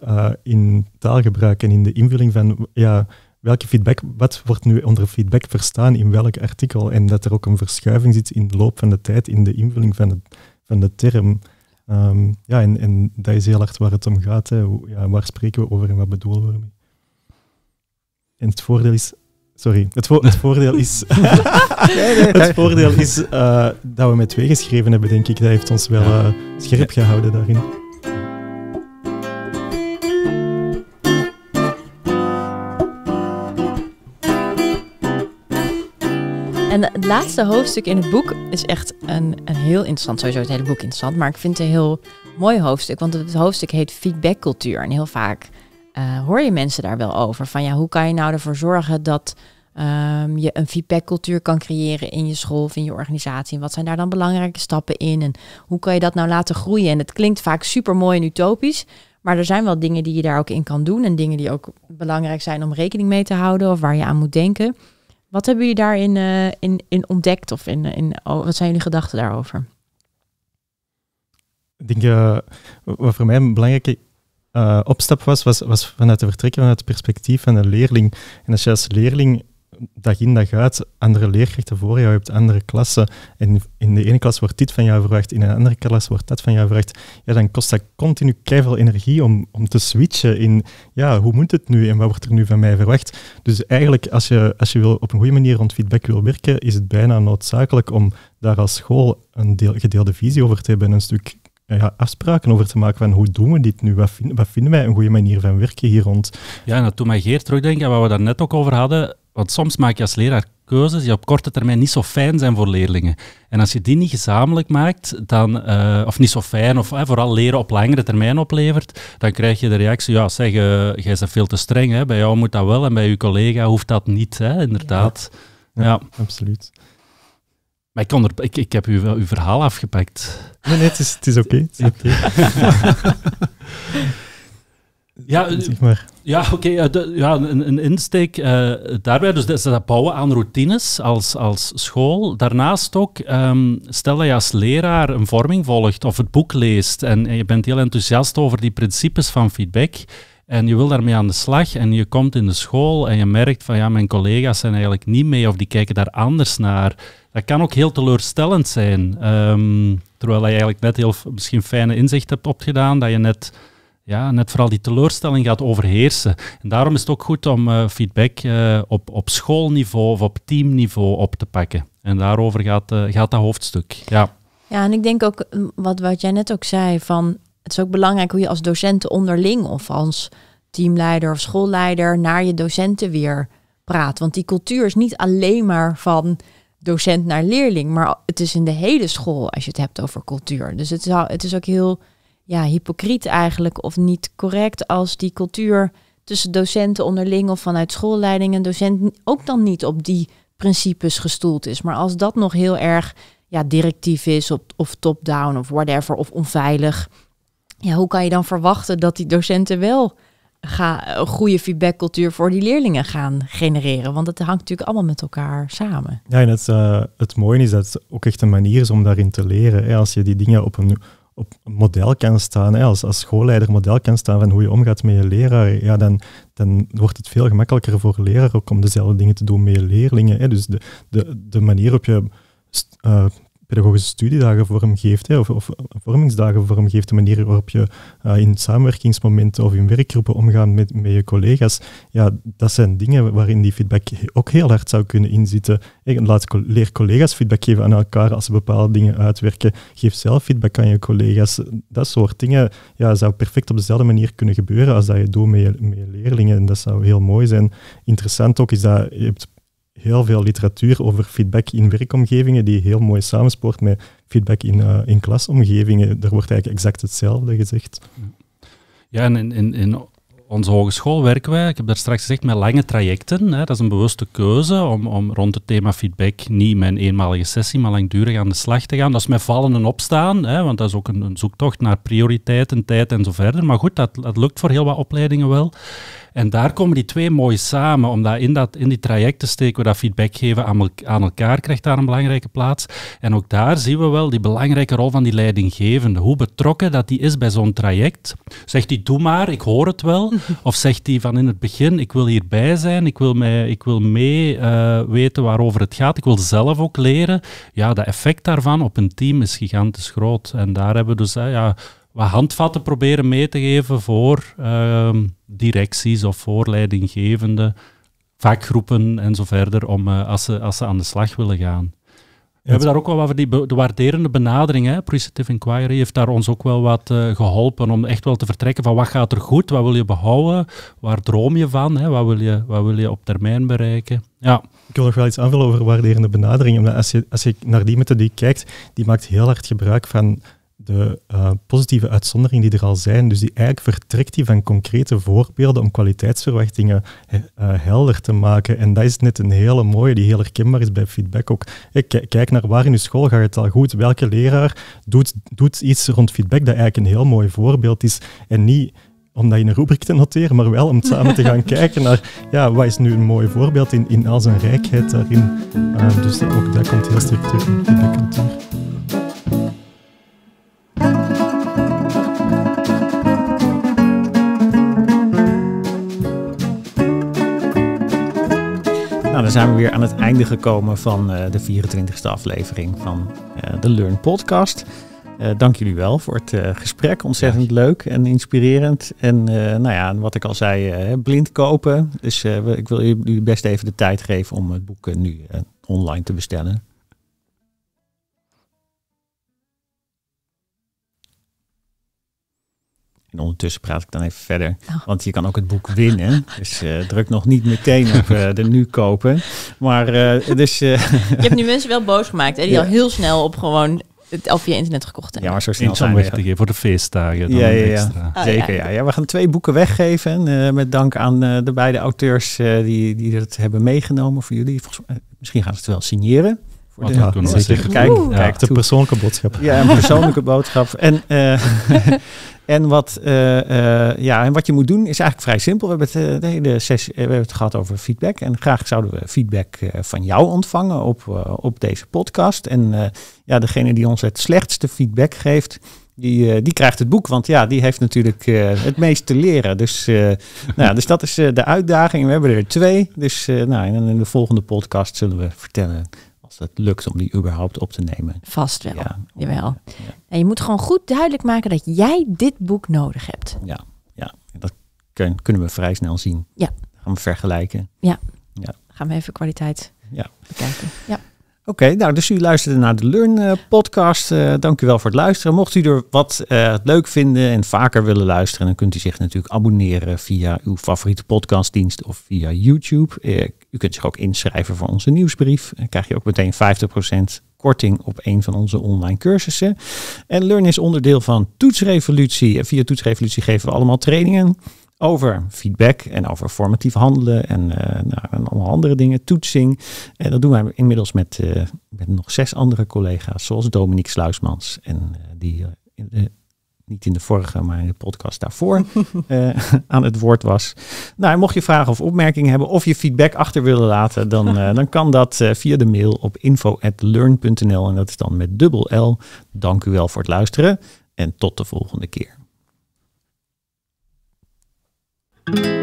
in taalgebruik en in de invulling van ja, welke feedback, wat wordt nu onder feedback verstaan in welk artikel? En dat er ook een verschuiving zit in de loop van de tijd in de invulling van, van de term. Ehm, ja, en, en dat is heel hard waar het om gaat. Hè. Ja, waar spreken we over en wat bedoelen we ermee? En het voordeel is. Sorry, het, het voordeel is. het voordeel is eh, dat we met twee geschreven hebben, denk ik. Dat heeft ons wel eh, scherp gehouden daarin. En het laatste hoofdstuk in het boek is echt een, een heel interessant, sowieso het hele boek interessant, maar ik vind het een heel mooi hoofdstuk, want het hoofdstuk heet feedbackcultuur. En heel vaak eh, hoor je mensen daar wel over, van ja, hoe kan je nou ervoor zorgen dat ehm, je een feedbackcultuur kan creëren in je school of in je organisatie? En wat zijn daar dan belangrijke stappen in? En hoe kan je dat nou laten groeien? En het klinkt vaak super mooi en utopisch, maar er zijn wel dingen die je daar ook in kan doen en dingen die ook belangrijk zijn om rekening mee te houden of waar je aan moet denken. Wat hebben jullie daarin eh, in, in ontdekt of in, in, oh, wat zijn jullie gedachten daarover? Ik denk, uh, wat voor mij een belangrijke eh, opstap was, was, was vanuit te vertrekken vanuit het perspectief van een leerling. En als je als leerling dag in dag uit andere leerkrachten voor jou je hebt, andere klassen. En in de ene klas wordt dit van jou verwacht, in een andere klas wordt dat van jou verwacht. Ja, dan kost dat continu keihard energie om, om te switchen in, ja, hoe moet het nu en wat wordt er nu van mij verwacht? Dus eigenlijk, als je, als je wil, op een goede manier rond feedback wil werken, is het bijna noodzakelijk om daar als school een deel, gedeelde visie over te hebben en een stuk afspraken over te maken van hoe doen we dit nu, wat, vinden wij een goede manier van werken hier rond. Ja, en dat doet mij Geert terugdenken, wat we daar net ook over hadden, want soms maak je als leraar keuzes die op korte termijn niet zo fijn zijn voor leerlingen. En als je die niet gezamenlijk maakt, dan, eh, of niet zo fijn, of eh, vooral leren op langere termijn oplevert, dan krijg je de reactie, ja zeg, uh, jij bent veel te streng, hè? bij jou moet dat wel en bij je collega hoeft dat niet, hè? inderdaad. Ja, absoluut. Maar ik, er ik, ik heb uw, uw verhaal afgepakt. Nee, nee het is, het is oké. Okay. Ja, zeg eh, maar. ja oké. Eh, ja, een, een insteek eh, daarbij. Dus dat, bouwen aan routines als, als school. Daarnaast ook, um, stel dat je als leraar een vorming volgt of het boek leest en, je bent heel enthousiast over die principes van feedback en je wil daarmee aan de slag en je komt in de school en je merkt van ja, mijn collega's zijn eigenlijk niet mee of die kijken daar anders naar. Dat kan ook heel teleurstellend zijn. Ehm, terwijl je eigenlijk net heel misschien fijne inzicht hebt opgedaan, dat je net ja, net vooral die teleurstelling gaat overheersen. En daarom is het ook goed om eh, feedback eh, op, op schoolniveau of op teamniveau op te pakken. En daarover gaat, eh, gaat dat hoofdstuk. Ja. ja, en ik denk ook wat, wat jij net ook zei: van het is ook belangrijk hoe je als docenten onderling of als teamleider of schoolleider naar je docenten weer praat. Want die cultuur is niet alleen maar van docent naar leerling, maar het is in de hele school als je het hebt over cultuur. Dus het is, het is ook heel ja, hypocriet eigenlijk of niet correct als die cultuur tussen docenten onderling of vanuit schoolleiding en docent ook dan niet op die principes gestoeld is. Maar als dat nog heel erg ja, directief is op of top-down of whatever of onveilig, ja, hoe kan je dan verwachten dat die docenten wel ga, een goede feedbackcultuur voor die leerlingen gaan genereren? Want dat hangt natuurlijk allemaal met elkaar samen. Ja, en het, eh, het mooie is dat het ook echt een manier is om daarin te leren. Hè? Als je die dingen op een op model kan staan, hè, als, als schoolleider model kan staan van hoe je omgaat met je leraar, ja, dan, dan wordt het veel gemakkelijker voor een leraar ook om dezelfde dingen te doen met je leerlingen. Hè. Dus de, de, de manier op je eh, pedagogische studiedagen vormgeeft, hè, of, of vormingsdagen vormgeeft, de manier waarop je eh, in samenwerkingsmomenten of in werkgroepen omgaat met, met je collega's, ja, dat zijn dingen waarin die feedback ook heel hard zou kunnen inzitten. laat leer collega's feedback geven aan elkaar als ze bepaalde dingen uitwerken. Geef zelf feedback aan je collega's. Dat soort dingen ja, zou perfect op dezelfde manier kunnen gebeuren als dat je doet met je, met je leerlingen. En dat zou heel mooi zijn. Interessant ook is dat je hebt heel veel literatuur over feedback in werkomgevingen, die heel mooi samenspoort met feedback in, eh, in klasomgevingen. Daar wordt eigenlijk exact hetzelfde gezegd. Ja, en in, in, in onze hogeschool werken wij, ik heb daar straks gezegd, met lange trajecten. Hè. Dat is een bewuste keuze om, om rond het thema feedback niet mijn eenmalige sessie, maar langdurig aan de slag te gaan. Dat is met vallen en opstaan, hè, want dat is ook een, een zoektocht naar prioriteiten, tijd en zo verder. Maar goed, dat, dat lukt voor heel wat opleidingen wel. En daar komen die twee mooi samen, omdat in, dat, in die trajecten steken we dat feedback geven aan, aan elkaar, krijgt daar een belangrijke plaats. En ook daar zien we wel die belangrijke rol van die leidinggevende. Hoe betrokken dat die is bij zo'n traject. Zegt hij, doe maar, ik hoor het wel. Of zegt hij van in het begin, ik wil hierbij zijn, ik wil, mij, ik wil mee eh, weten waarover het gaat, ik wil zelf ook leren. Ja, dat effect daarvan op een team is gigantisch groot. En daar hebben we dus... ja, wat handvatten proberen mee te geven voor ehm, directies of voor vakgroepen en zo verder, om, eh, als, ze, als ze aan de slag willen gaan. We hebben daar ook wel wat over die de waarderende benadering. Hè? Appreciative Inquiry heeft daar ons ook wel wat eh, geholpen om echt wel te vertrekken van wat gaat er goed, wat wil je behouden, waar droom je van, hè? Wat, wil je, wat wil je op termijn bereiken. Ja. Ik wil nog wel iets aanvullen over waarderende benadering. Omdat als je, als je naar die methodiek kijkt, die maakt heel hard gebruik van de eh, positieve uitzonderingen die er al zijn. Dus die eigenlijk vertrekt die van concrete voorbeelden om kwaliteitsverwachtingen eh, eh, helder te maken. En dat is net een hele mooie die heel herkenbaar is bij feedback ook. Kijk naar waar in uw school gaat het al goed. Welke leraar doet, doet iets rond feedback dat eigenlijk een heel mooi voorbeeld is. En niet om dat in een rubriek te noteren, maar wel om samen te gaan kijken naar ja, wat is nu een mooi voorbeeld in, in al zijn rijkheid daarin. dus ook dat komt heel sterk terug in de cultuur. Nou, dan zijn we weer aan het einde gekomen van eh, de 24e aflevering van uh, de Learn Podcast. Eh, dank jullie wel voor het gesprek. Ontzettend leuk en inspirerend. En nou ja, wat ik al zei, blind kopen. Dus ik wil jullie best even de tijd geven om het boek nu online te bestellen. En ondertussen praat ik dan even verder. Oh. Want je kan ook het boek winnen. Dus eh, druk nog niet meteen op eh, de nu kopen. Maar eh, dus... je hebt nu mensen wel boos gemaakt. Hè, die al heel snel op gewoon het al via internet gekocht hebben. Ja, maar zo snel zijn we. voor de feestdagen. Dan ja, ja, oh, ja. Zeker, ja. ja. We gaan twee boeken weggeven. met dank aan de beide auteurs die, die dat hebben meegenomen voor jullie. Volgens, misschien gaan ze het wel signeren. Voor de, Kijk, ja, kijk de persoonlijke boodschap. Ja, een persoonlijke boodschap. En, eh, en, wat, eh, eh, ja, en wat je moet doen is eigenlijk vrij simpel. We hebben het, de hele sessie, we hebben het gehad over feedback. En graag zouden we feedback van jou ontvangen op, op deze podcast. En ja, degene die ons het slechtste feedback geeft, die, die, krijgt het boek, want ja, die heeft natuurlijk het meest te leren. Dus, nou, dus dat is de uitdaging. We hebben er twee. Dus nou, in, in de volgende podcast zullen we vertellen als het lukt om die überhaupt op te nemen. Vast wel. Ja. Jawel. En je moet gewoon goed duidelijk maken dat jij dit boek nodig hebt. Ja, ja. dat kunnen we vrij snel zien. Ja. gaan we vergelijken. Ja. ja. gaan we even kwaliteit ja. bekijken. Ja. Oké, nou dus u luisterde naar de Learn eh, podcast. Eh, dank u wel voor het luisteren. Mocht u er wat eh, leuk vinden en vaker willen luisteren, dan kunt u zich natuurlijk abonneren via uw favoriete podcastdienst of via YouTube. u kunt zich ook inschrijven voor onze nieuwsbrief. Dan krijg je ook meteen 50% korting op een van onze online cursussen. En Learn is onderdeel van Toetsrevolutie. En via Toetsrevolutie geven we allemaal trainingen over feedback en over formatief handelen en, eh, nou, en allemaal andere dingen, toetsing. En eh, dat doen wij inmiddels met, eh, met nog zes andere collega's, zoals Dominique Sluismans. En die in de, niet in de vorige, maar in de podcast daarvoor aan het woord was. Nou, mocht je vragen of opmerkingen hebben of je feedback achter willen laten, dan, dan kan dat via de mail op info.learn.nl en dat is dan met dubbel L. Dank u wel voor het luisteren en tot de volgende keer. thank you